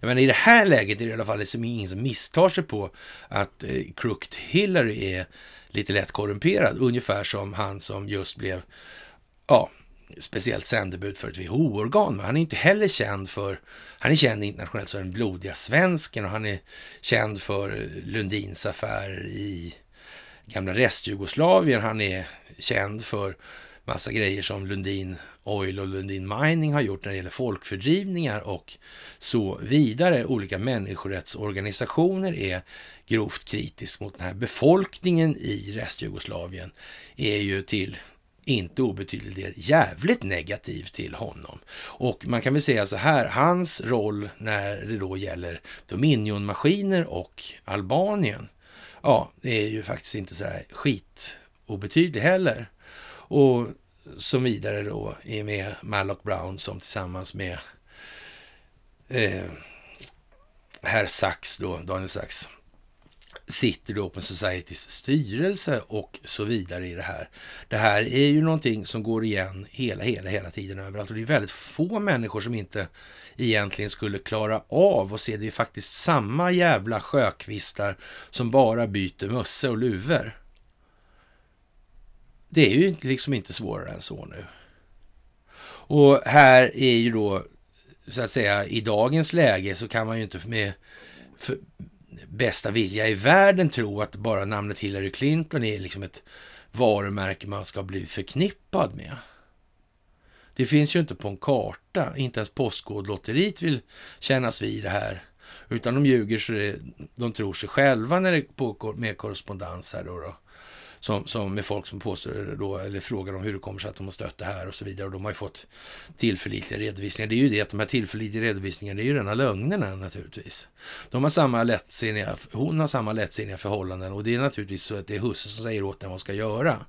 Jag menar, i det här läget är det i alla fall ingen som misstar sig på att eh, Crooked Hillary är lite lätt korrumperad. Ungefär som han som just blev, ja, speciellt sändebud för ett WHO-organ. Men han är inte heller känd för, han är känd internationellt som den blodiga svensken och han är känd för eh, Lundins affärer i gamla restjugoslavien. Han är känd för massa grejer som Lundin Oil och Lundin Mining har gjort när det gäller folkfördrivningar och så vidare. Olika människorättsorganisationer är grovt kritisk mot den här befolkningen i restjugoslavien är ju till inte obetydlig del jävligt negativ till honom. Och man kan väl säga så här, hans roll när det då gäller Dominion-maskiner och Albanien, ja, det är ju faktiskt inte så här skit obetydlig heller. Och som vidare då är med Malloch Brown som tillsammans med eh, herr Sachs då, Daniel Sachs, sitter i Open Societys styrelse och så vidare i det här. Det här är ju någonting som går igen hela, hela, hela tiden överallt och det är väldigt få människor som inte egentligen skulle klara av och se det är faktiskt samma jävla sjökvistar som bara byter mössa och luvor. Det är ju liksom inte svårare än så nu. Och här är ju då, så att säga, i dagens läge så kan man ju inte med bästa vilja i världen tro att bara namnet Hillary Clinton är liksom ett varumärke man ska bli förknippad med. Det finns ju inte på en karta, inte ens Postkodlotteriet vill kännas vid det här. Utan de ljuger så det, de tror sig själva när det pågår med korrespondens här då. då som, som med folk som påstår då, eller frågar om hur det kommer sig att de har stött det här och så vidare. Och de har ju fått tillförlitliga redovisningar. Det är ju det att de här tillförlitliga redovisningarna, det är ju rena lögnerna naturligtvis. De har samma lättsinniga, hon har samma lättsinniga förhållanden och det är naturligtvis så att det är husse som säger åt henne vad hon ska göra.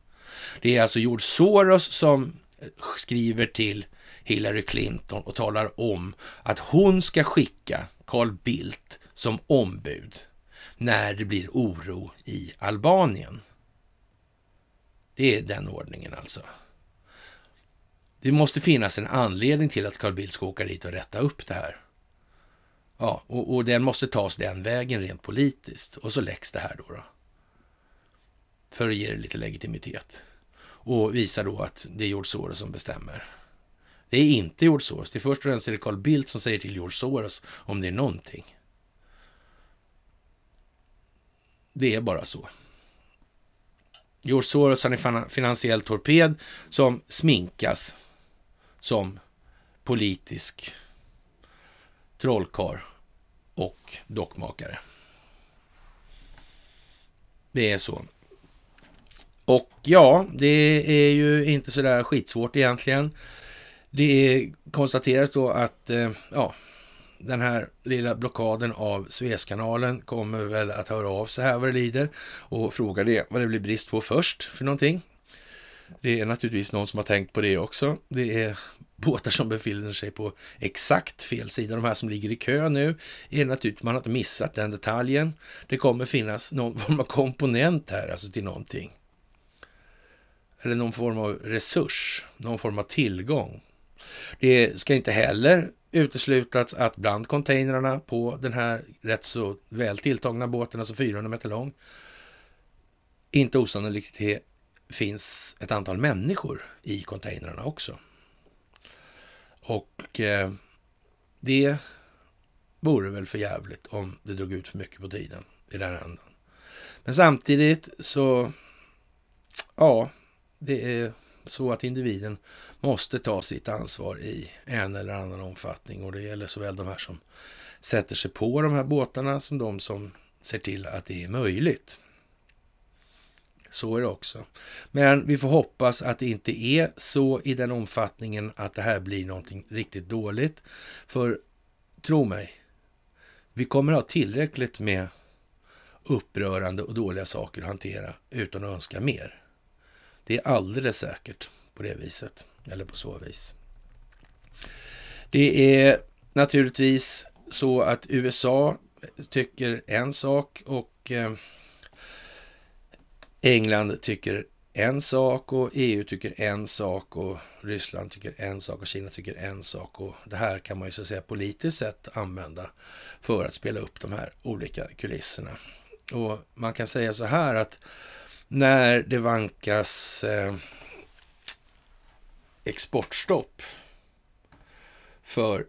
Det är alltså George Soros som skriver till Hillary Clinton och talar om att hon ska skicka Carl Bildt som ombud när det blir oro i Albanien. Det är den ordningen alltså. Det måste finnas en anledning till att Carl Bildt ska åka dit och rätta upp det här. Ja, och, och den måste tas den vägen rent politiskt. Och så läggs det här då. då. För att ge det lite legitimitet. Och visa då att det är George Soros som bestämmer. Det är inte George Soros. Det är först och främst är det Carl Bildt som säger till George Soros om det är någonting. Det är bara så. George Soros han är finansiell torped som sminkas som politisk trollkar och dockmakare. Det är så. Och ja, det är ju inte sådär skitsvårt egentligen. Det konstateras då att, eh, ja, den här lilla blockaden av Suezkanalen kommer väl att höra av sig här vad det lider och fråga det vad det blir brist på först för någonting. Det är naturligtvis någon som har tänkt på det också. Det är båtar som befinner sig på exakt fel sida. De här som ligger i kö nu, är naturligtvis, man har inte missat den detaljen. Det kommer finnas någon form av komponent här, alltså till någonting. Eller någon form av resurs, någon form av tillgång. Det ska inte heller uteslutits att bland containrarna på den här rätt så väl tilltagna båten, alltså 400 meter lång, inte osannolikt det finns ett antal människor i containrarna också. Och eh, det vore väl för jävligt om det drog ut för mycket på tiden i den här änden. Men samtidigt så, ja, det är så att individen måste ta sitt ansvar i en eller annan omfattning. Och det gäller såväl de här som sätter sig på de här båtarna som de som ser till att det är möjligt. Så är det också. Men vi får hoppas att det inte är så i den omfattningen att det här blir någonting riktigt dåligt. För tro mig, vi kommer ha tillräckligt med upprörande och dåliga saker att hantera utan att önska mer. Det är alldeles säkert på det viset. Eller på så vis. Det är naturligtvis så att USA tycker en sak och eh, England tycker en sak och EU tycker en sak och Ryssland tycker en sak och Kina tycker en sak. Och det här kan man ju så att säga politiskt sett använda för att spela upp de här olika kulisserna. Och man kan säga så här att när det vankas eh, exportstopp för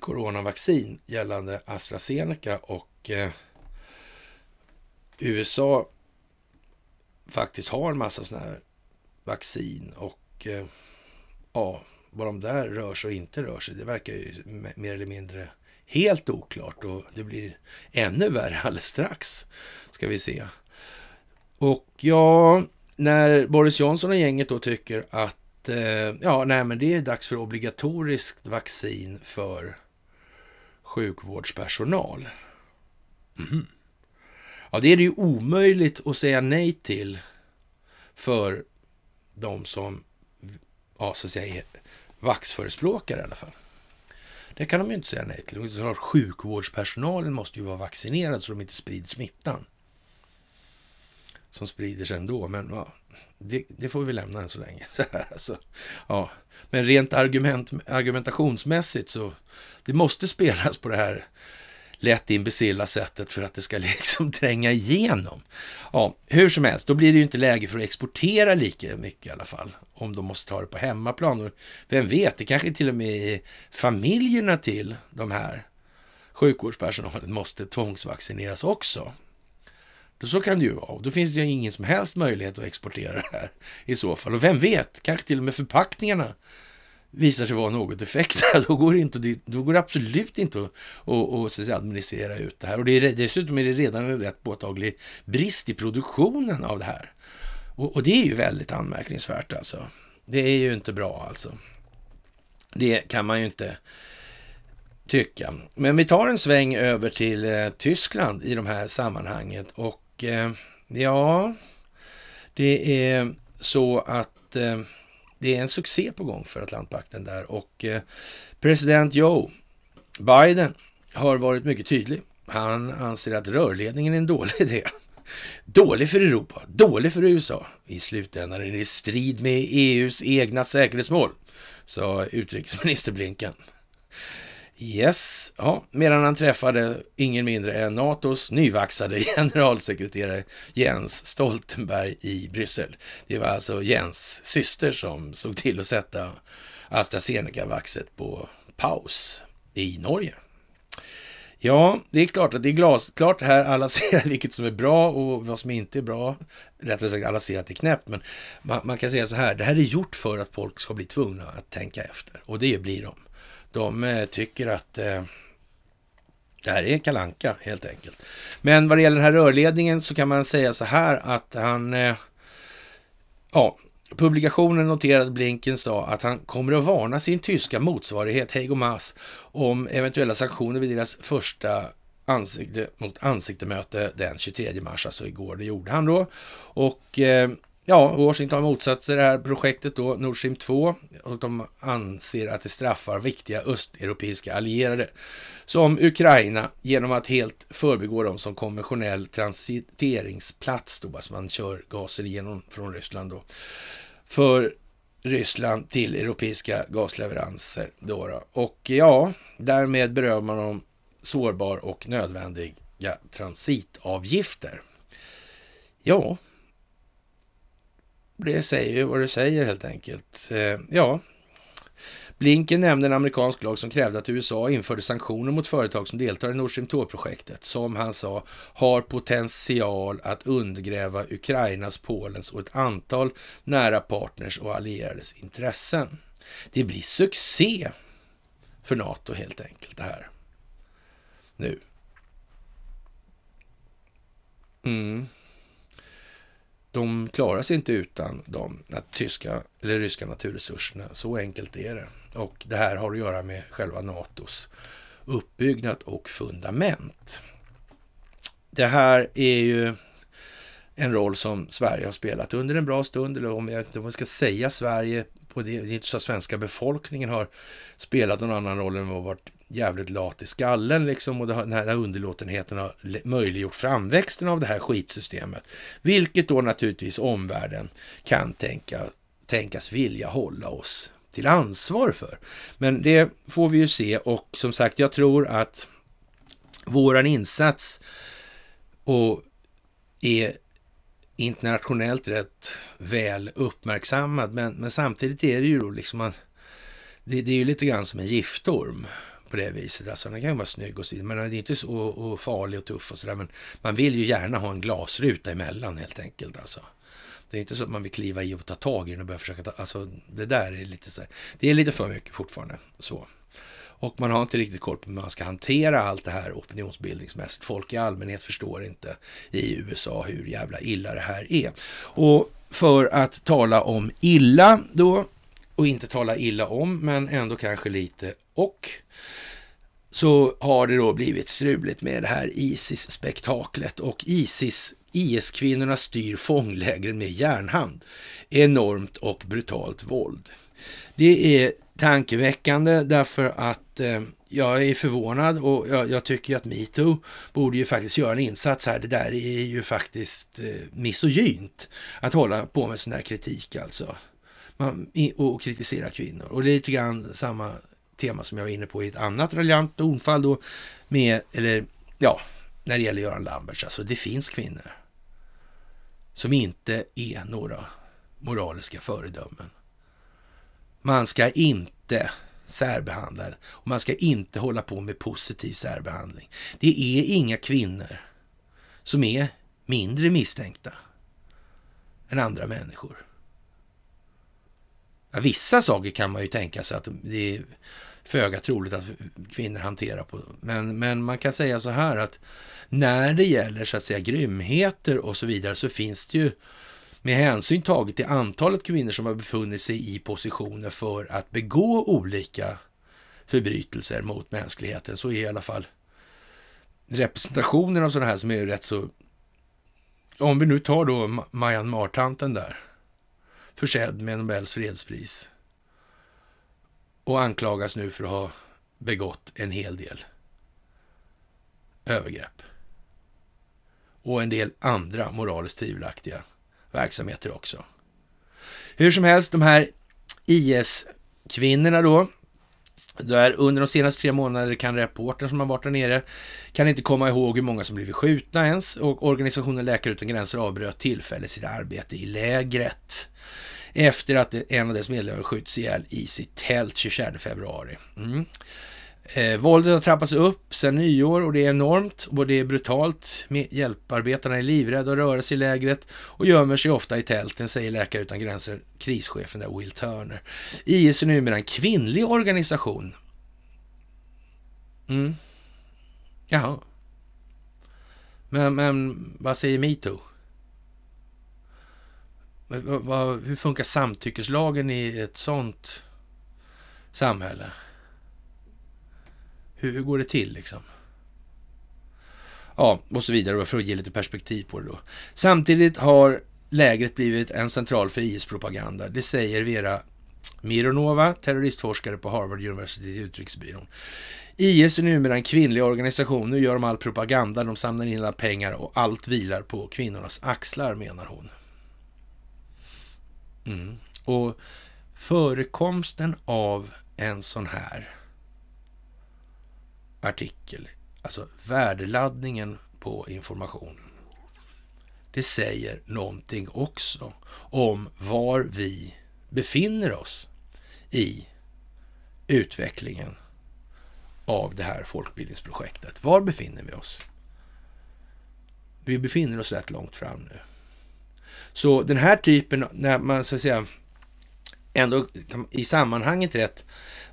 coronavaccin gällande AstraZeneca och eh, USA faktiskt har en massa sådana här vaccin och eh, ja, vad de där rör sig och inte rör sig, det verkar ju mer eller mindre helt oklart och det blir ännu värre alldeles strax, ska vi se. Och ja, när Boris Johnson och gänget då tycker att eh, ja, nej, men det är dags för obligatoriskt vaccin för sjukvårdspersonal. Mm. Ja, det är det ju omöjligt att säga nej till för de som ja, så att säga, är vaxförespråkare i alla fall. Det kan de ju inte säga nej till. Sjukvårdspersonalen måste ju vara vaccinerad så de inte sprider smittan som sprider sig ändå. Men ja, det, det, får vi lämna än så länge. Så här, alltså. ja. Men rent argument, argumentationsmässigt så det måste spelas på det här lätt imbecilla sättet för att det ska liksom tränga igenom. Ja, hur som helst, då blir det ju inte läge för att exportera lika mycket i alla fall, om de måste ta det på hemmaplan. Och vem vet, det kanske till och med är familjerna till de här sjukvårdspersonalen måste tvångsvaccineras också. Så kan det ju vara. Då finns det ju ingen som helst möjlighet att exportera det här i så fall. Och vem vet, kanske till och med förpackningarna visar sig vara något defekta. Då går det, inte, då går det absolut inte att, att, att, att administrera ut det här. Och det är, dessutom är det redan en rätt påtaglig brist i produktionen av det här. Och, och det är ju väldigt anmärkningsvärt alltså. Det är ju inte bra alltså. Det kan man ju inte tycka. Men vi tar en sväng över till eh, Tyskland i de här sammanhanget och och eh, ja, det är så att eh, det är en succé på gång för Atlantpakten där. Och eh, president Joe Biden har varit mycket tydlig. Han anser att rörledningen är en dålig idé. Dålig för Europa, dålig för USA. I slutändan är det i strid med EUs egna säkerhetsmål, sa utrikesminister Blinken. Yes, ja, medan han träffade ingen mindre än NATOs nyvaxade generalsekreterare Jens Stoltenberg i Bryssel. Det var alltså Jens syster som såg till att sätta AstraZeneca-vaxet på paus i Norge. Ja, det är klart att det är glasklart här. Alla ser vilket som är bra och vad som inte är bra. Rättare sagt, alla ser att det är knäppt, men man, man kan säga så här. Det här är gjort för att folk ska bli tvungna att tänka efter och det blir de de eh, tycker att eh, det här är kalanka helt enkelt. Men vad det gäller den här rörledningen så kan man säga så här att han... Eh, ja, publikationen noterade Blinken sa att han kommer att varna sin tyska motsvarighet Heigo Maas om eventuella sanktioner vid deras första ansikte mot ansikte möte den 23 mars, alltså igår. Det gjorde han då. Och eh, Ja, Washington har motsatt sig det här projektet då, Nord Stream 2, och de anser att det straffar viktiga östeuropeiska allierade som Ukraina genom att helt förbigå dem som konventionell transiteringsplats då, alltså man kör gaser igenom från Ryssland då, för Ryssland till europeiska gasleveranser. Då, då. Och ja, därmed berör man dem sårbar och nödvändiga transitavgifter. Ja, det säger ju vad det säger helt enkelt. Eh, ja, Blinken nämnde en amerikansk lag som krävde att USA införde sanktioner mot företag som deltar i Nord Stream 2-projektet, som han sa har potential att undergräva Ukrainas, Polens och ett antal nära partners och allierades intressen. Det blir succé för NATO helt enkelt det här. Nu. Mm de klarar sig inte utan de tyska, eller ryska naturresurserna. Så enkelt är det. Och det här har att göra med själva NATOs uppbyggnad och fundament. Det här är ju en roll som Sverige har spelat under en bra stund, eller om jag inte ska säga Sverige, på det, det är inte så att svenska befolkningen har spelat någon annan roll än vad varit jävligt lat i skallen liksom och den här underlåtenheten har möjliggjort framväxten av det här skitsystemet. Vilket då naturligtvis omvärlden kan tänka, tänkas vilja hålla oss till ansvar för. Men det får vi ju se och som sagt, jag tror att våran insats och är internationellt rätt väl uppmärksammad. Men, men samtidigt är det ju då liksom man, det, det är ju lite grann som en giftorm på det viset. Alltså, den kan ju vara snygg och så men den är inte så och farlig och tuff och sådär. Men man vill ju gärna ha en glasruta emellan helt enkelt. Alltså. Det är inte så att man vill kliva i och ta tag i den och börja försöka ta... Alltså, det där är lite så Det är lite för mycket fortfarande. Så. Och man har inte riktigt koll på hur man ska hantera allt det här opinionsbildningsmässigt. Folk i allmänhet förstår inte i USA hur jävla illa det här är. Och för att tala om illa då och inte tala illa om, men ändå kanske lite och så har det då blivit struligt med det här Isis-spektaklet och Isis IS-kvinnorna styr fånglägren med järnhand. Enormt och brutalt våld. Det är tankeväckande därför att eh, jag är förvånad och jag, jag tycker att metoo borde ju faktiskt göra en insats här. Det där är ju faktiskt eh, misogynt att hålla på med sån här kritik alltså och kritisera kvinnor. Och det är lite grann samma tema som jag var inne på i ett annat raljant ordfall, då med, eller ja, när det gäller Göran Lamberts. Alltså det finns kvinnor som inte är några moraliska föredömen. Man ska inte särbehandla och man ska inte hålla på med positiv särbehandling. Det är inga kvinnor som är mindre misstänkta än andra människor vissa saker kan man ju tänka sig att det är föga troligt att kvinnor hanterar. På. Men, men man kan säga så här att när det gäller så att säga grymheter och så vidare så finns det ju med hänsyn taget till antalet kvinnor som har befunnit sig i positioner för att begå olika förbrytelser mot mänskligheten så är i alla fall representationen av sådana här som är rätt så... Om vi nu tar då Marianne Martanten där försedd med Nobels fredspris och anklagas nu för att ha begått en hel del övergrepp och en del andra moraliskt tvivelaktiga verksamheter också. Hur som helst, de här IS-kvinnorna då, där under de senaste tre månaderna kan reportern som har varit där nere kan inte komma ihåg hur många som blivit skjutna ens och organisationen Läkare Utan Gränser avbröt tillfälligt sitt arbete i lägret efter att en av dess medlemmar skjuts ihjäl i sitt tält 24 februari. Mm. Eh, våldet har trappats upp sedan nyår och det är enormt och det är brutalt. Hjälparbetarna är livrädda att röra sig i lägret och gömmer sig ofta i tälten, säger Läkare Utan Gränser, krischefen där, Will Turner. IS är numera en kvinnlig organisation. Mm. Jaha. Men, men vad säger metoo? Hur funkar samtyckeslagen i ett sånt samhälle? Hur, hur går det till liksom? Ja, och så vidare för att ge lite perspektiv på det då. Samtidigt har lägret blivit en central för IS-propaganda. Det säger Vera Mironova, terroristforskare på Harvard University utrikesbyrån. IS är numera en kvinnlig organisation. Nu gör de all propaganda, de samlar in alla pengar och allt vilar på kvinnornas axlar, menar hon. Mm. Och förekomsten av en sån här artikel, alltså värdeladdningen på informationen. Det säger någonting också om var vi befinner oss i utvecklingen av det här folkbildningsprojektet. Var befinner vi oss? Vi befinner oss rätt långt fram nu. Så den här typen, när man så att säga ändå i sammanhanget rätt,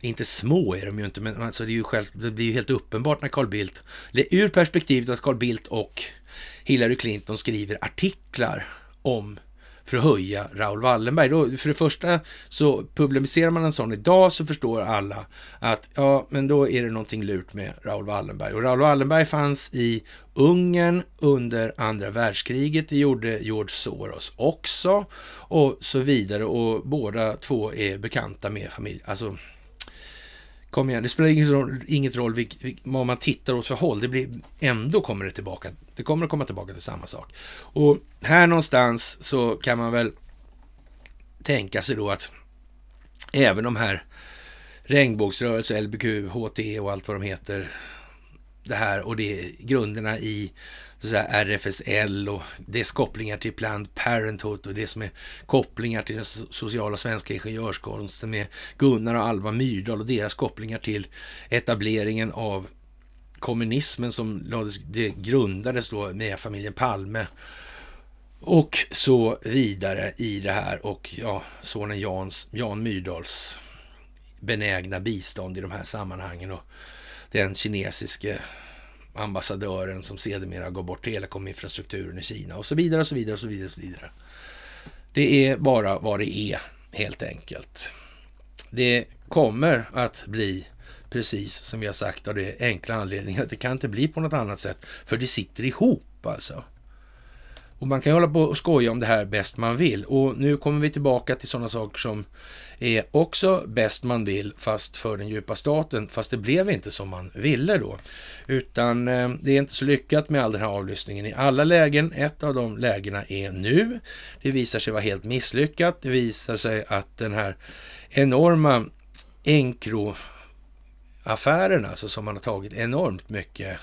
inte små är de ju inte, men alltså det, är ju själv, det blir ju helt uppenbart när Carl Bildt, ur perspektivet att Carl Bildt och Hillary Clinton skriver artiklar om för att höja Raoul Wallenberg. Då, för det första så publicerar man en sån idag så förstår alla att ja, men då är det någonting lurt med Raoul Wallenberg. Och Raoul Wallenberg fanns i Ungern under andra världskriget. Det gjorde George Soros också och så vidare och båda två är bekanta med familj, alltså Kom igen, det spelar ingen roll, inget roll vilk, vilk, vad man tittar åt för håll. Det blir, ändå kommer det tillbaka. Det kommer att komma tillbaka till samma sak. Och här någonstans så kan man väl tänka sig då att även de här regnbågsrörelser, LBQ, HT e och allt vad de heter, det här och det grunderna i så RFSL och det är kopplingar till Planned Parenthood och det som är kopplingar till den sociala svenska ingenjörskonsten med Gunnar och Alva Myrdal och deras kopplingar till etableringen av kommunismen som lades, det grundades då med familjen Palme och så vidare i det här och ja, sonen Jans, Jan Myrdals benägna bistånd i de här sammanhangen och den kinesiske ambassadören som sedermera gav bort telekominfrastrukturen i Kina och så vidare, och så vidare, och så vidare, och så vidare. Det är bara vad det är, helt enkelt. Det kommer att bli precis som vi har sagt av det enkla anledningen att det kan inte bli på något annat sätt, för det sitter ihop alltså. Och man kan hålla på och skoja om det här bäst man vill. Och nu kommer vi tillbaka till sådana saker som är också bäst man vill, fast för den djupa staten. Fast det blev inte som man ville då. Utan eh, det är inte så lyckat med all den här avlyssningen i alla lägen. Ett av de lägena är nu. Det visar sig vara helt misslyckat. Det visar sig att den här enorma enkro affären alltså som man har tagit enormt mycket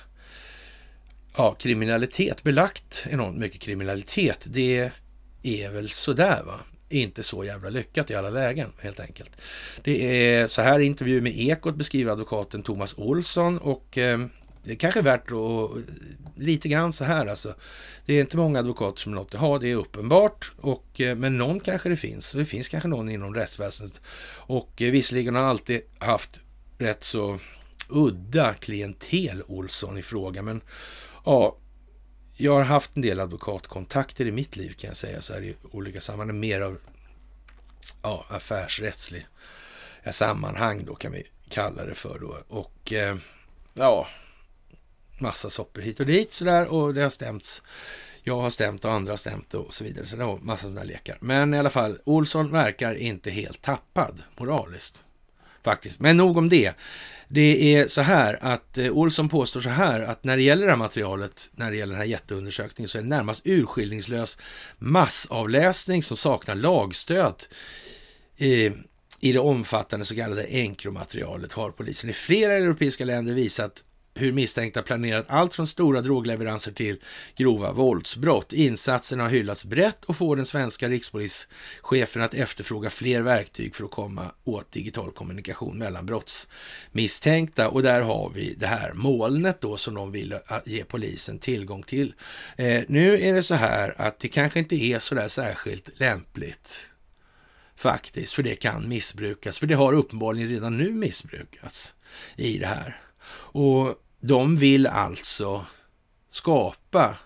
ja, kriminalitet, belagt enormt mycket kriminalitet. Det är väl sådär va inte så jävla lyckat i alla lägen helt enkelt. Det är så här i intervju med Ekot beskriver advokaten Thomas Olsson och eh, det är kanske värt att lite grann så här alltså. Det är inte många advokater som låter ha, det är uppenbart. Och, eh, men någon kanske det finns. Det finns kanske någon inom rättsväsendet. Och eh, visserligen har alltid haft rätt så udda klientel Olsson i fråga. Men ja, jag har haft en del advokatkontakter i mitt liv kan jag säga så här i olika sammanhang. Mer av ja, affärsrättslig sammanhang då kan vi kalla det för då. Och eh, ja, massa sopper hit och dit sådär och det har stämts. Jag har stämt och andra har stämt och så vidare. Så det var massa sådana lekar. Men i alla fall, Olsson verkar inte helt tappad moraliskt. Faktiskt. Men nog om det. Det är så här att eh, Olsson påstår så här att när det gäller det här materialet, när det gäller den här jätteundersökningen så är det närmast urskillningslös massavläsning som saknar lagstöd eh, i det omfattande så kallade enkromaterialet har polisen i flera europeiska länder visat hur misstänkta planerat allt från stora drogleveranser till grova våldsbrott. Insatsen har hyllats brett och får den svenska rikspolischefen att efterfråga fler verktyg för att komma åt digital kommunikation mellan brottsmisstänkta. Och där har vi det här molnet då som de vill ge polisen tillgång till. Eh, nu är det så här att det kanske inte är så där särskilt lämpligt faktiskt, för det kan missbrukas, för det har uppenbarligen redan nu missbrukats i det här. Och de vill alltså skapa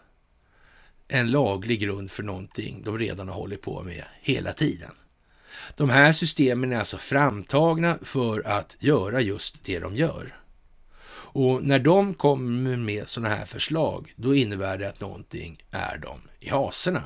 en laglig grund för någonting de redan har hållit på med hela tiden. De här systemen är alltså framtagna för att göra just det de gör. Och när de kommer med sådana här förslag, då innebär det att någonting är dem i haserna.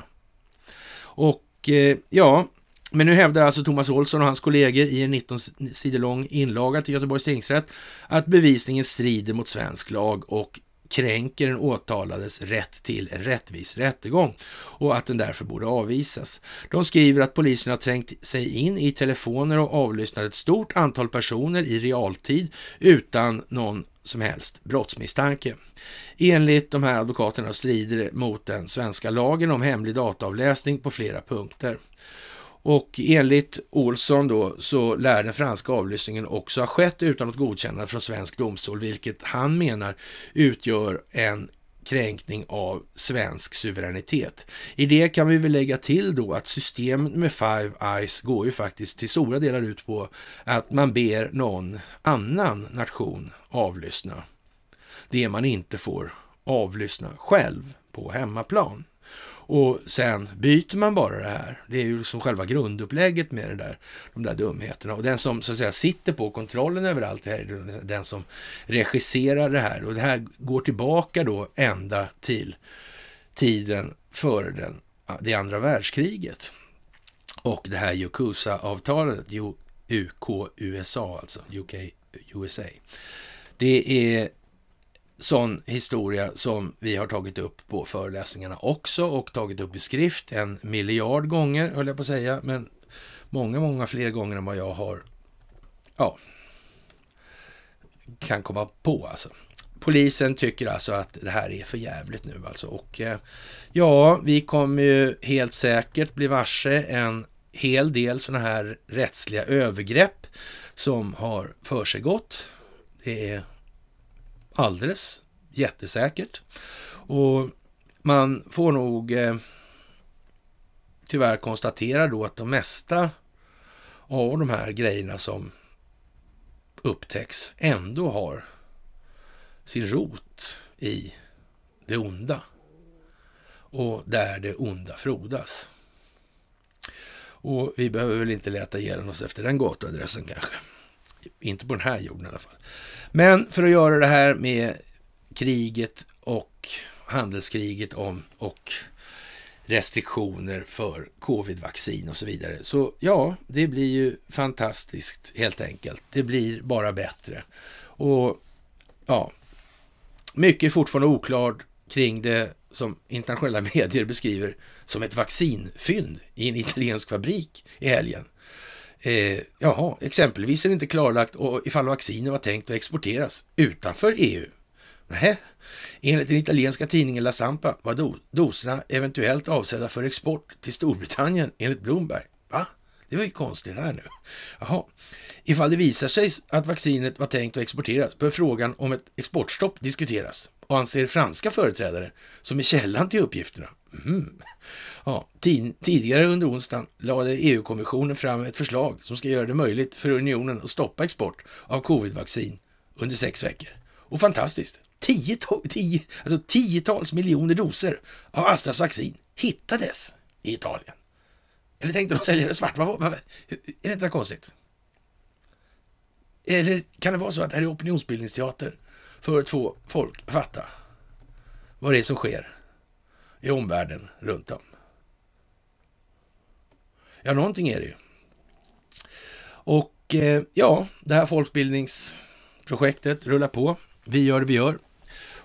Och eh, ja, men nu hävdar alltså Thomas Olsson och hans kollegor i en 19 sidor lång inlaga till Göteborgs tingsrätt att bevisningen strider mot svensk lag och kränker den åtalades rätt till en rättvis rättegång och att den därför borde avvisas. De skriver att polisen har trängt sig in i telefoner och avlyssnat ett stort antal personer i realtid utan någon som helst brottsmisstanke. Enligt de här advokaterna strider det mot den svenska lagen om hemlig dataavläsning på flera punkter. Och enligt Olsson då så lär den franska avlyssningen också ha skett utan något godkännande från svensk domstol, vilket han menar utgör en kränkning av svensk suveränitet. I det kan vi väl lägga till då att systemet med Five Eyes går ju faktiskt till stora delar ut på att man ber någon annan nation avlyssna det man inte får avlyssna själv på hemmaplan. Och sen byter man bara det här. Det är ju liksom själva grundupplägget med det där, de där dumheterna. Och den som så att säga sitter på kontrollen över allt det här är den som regisserar det här. Och det här går tillbaka då ända till tiden före den, det andra världskriget. Och det här Yokusa-avtalet, UK-USA alltså, UK-USA. Det är sån historia som vi har tagit upp på föreläsningarna också och tagit upp i skrift en miljard gånger, höll jag på att säga, men många, många fler gånger än vad jag har, ja, kan komma på alltså. Polisen tycker alltså att det här är för jävligt nu alltså och eh, ja, vi kommer ju helt säkert bli varse en hel del sådana här rättsliga övergrepp som har försiggått. Det är alldeles jättesäkert. Och man får nog eh, tyvärr konstatera då att de mesta av de här grejerna som upptäcks ändå har sin rot i det onda. Och där det onda frodas. Och vi behöver väl inte leta igenom oss efter den gatuadressen kanske. Inte på den här jorden i alla fall. Men för att göra det här med kriget och handelskriget om och restriktioner för covid-vaccin och så vidare. Så ja, det blir ju fantastiskt helt enkelt. Det blir bara bättre. Och ja, mycket är fortfarande oklart kring det som internationella medier beskriver som ett vaccinfynd i en italiensk fabrik i helgen. Eh, jaha, exempelvis är det inte klarlagt och ifall vaccinet var tänkt att exporteras utanför EU. Nähä. Enligt den italienska tidningen La Sampa var do doserna eventuellt avsedda för export till Storbritannien enligt Bloomberg. Va? Det var ju konstigt det här nu. Jaha. Ifall det visar sig att vaccinet var tänkt att exporteras bör frågan om ett exportstopp diskuteras och anser franska företrädare, som är källan till uppgifterna, Mm. Ja, tidigare under onsdagen lade EU-kommissionen fram ett förslag som ska göra det möjligt för unionen att stoppa export av covid-vaccin under sex veckor. Och fantastiskt! Tiotal, tio, alltså tiotals miljoner doser av Astras vaccin hittades i Italien. Eller tänkte de sälja det svart? Vad, vad, är det inte konstigt? Eller kan det vara så att det här är opinionsbildningsteater för att få folk att fatta vad det är som sker? i omvärlden runt om. Ja, någonting är det ju. Och eh, ja, det här folkbildningsprojektet rullar på. Vi gör det vi gör.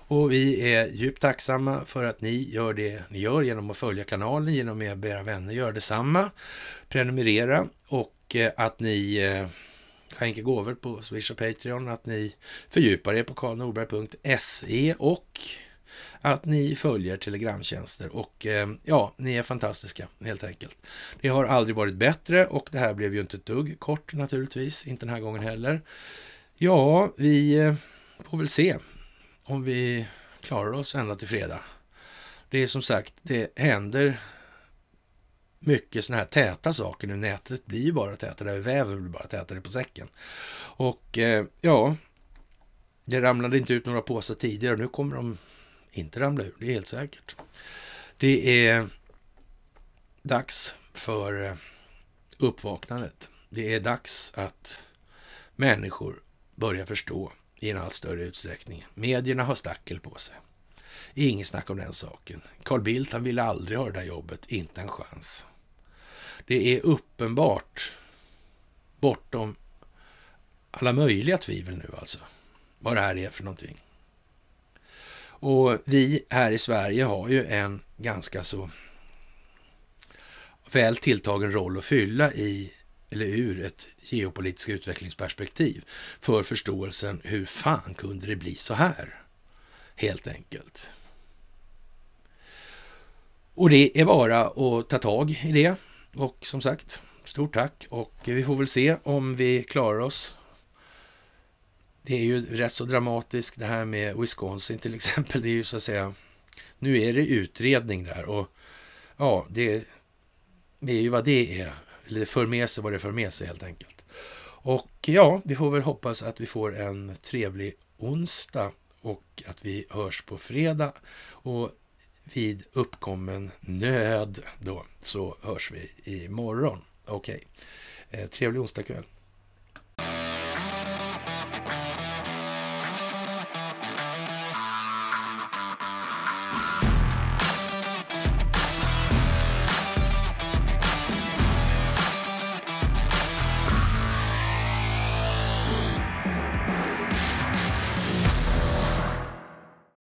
Och vi är djupt tacksamma för att ni gör det ni gör genom att följa kanalen, genom att be era vänner göra detsamma, prenumerera och eh, att ni eh, skänker gåvor på Swish och Patreon, att ni fördjupar er på karlnorberg.se och att ni följer telegramtjänster och eh, ja, ni är fantastiska helt enkelt. Det har aldrig varit bättre och det här blev ju inte ett dugg kort naturligtvis, inte den här gången heller. Ja, vi eh, får väl se om vi klarar oss ända till fredag. Det är som sagt, det händer mycket sådana här täta saker nu. Nätet blir ju bara tätare, väven blir bara tätare på säcken. Och eh, ja, det ramlade inte ut några påsar tidigare. Nu kommer de inte ramla ur, det är helt säkert. Det är dags för eh, uppvaknandet. Det är dags att människor börjar förstå i en allt större utsträckning. Medierna har stackel på sig. Inget snack om den saken. Carl Bildt han ville aldrig ha det där jobbet, inte en chans. Det är uppenbart bortom alla möjliga tvivel nu alltså, vad det här är för någonting. Och vi här i Sverige har ju en ganska så väl tilltagen roll att fylla i eller ur ett geopolitiskt utvecklingsperspektiv för förståelsen hur fan kunde det bli så här? Helt enkelt. Och det är bara att ta tag i det. Och som sagt, stort tack och vi får väl se om vi klarar oss det är ju rätt så dramatiskt det här med Wisconsin till exempel. Det är ju så att säga, nu är det utredning där och ja, det är ju vad det är. Eller det för med sig vad det för med sig helt enkelt. Och ja, vi får väl hoppas att vi får en trevlig onsdag och att vi hörs på fredag. Och vid uppkommen nöd då så hörs vi imorgon. Okej, okay. Eh, trevlig onsdagkväll.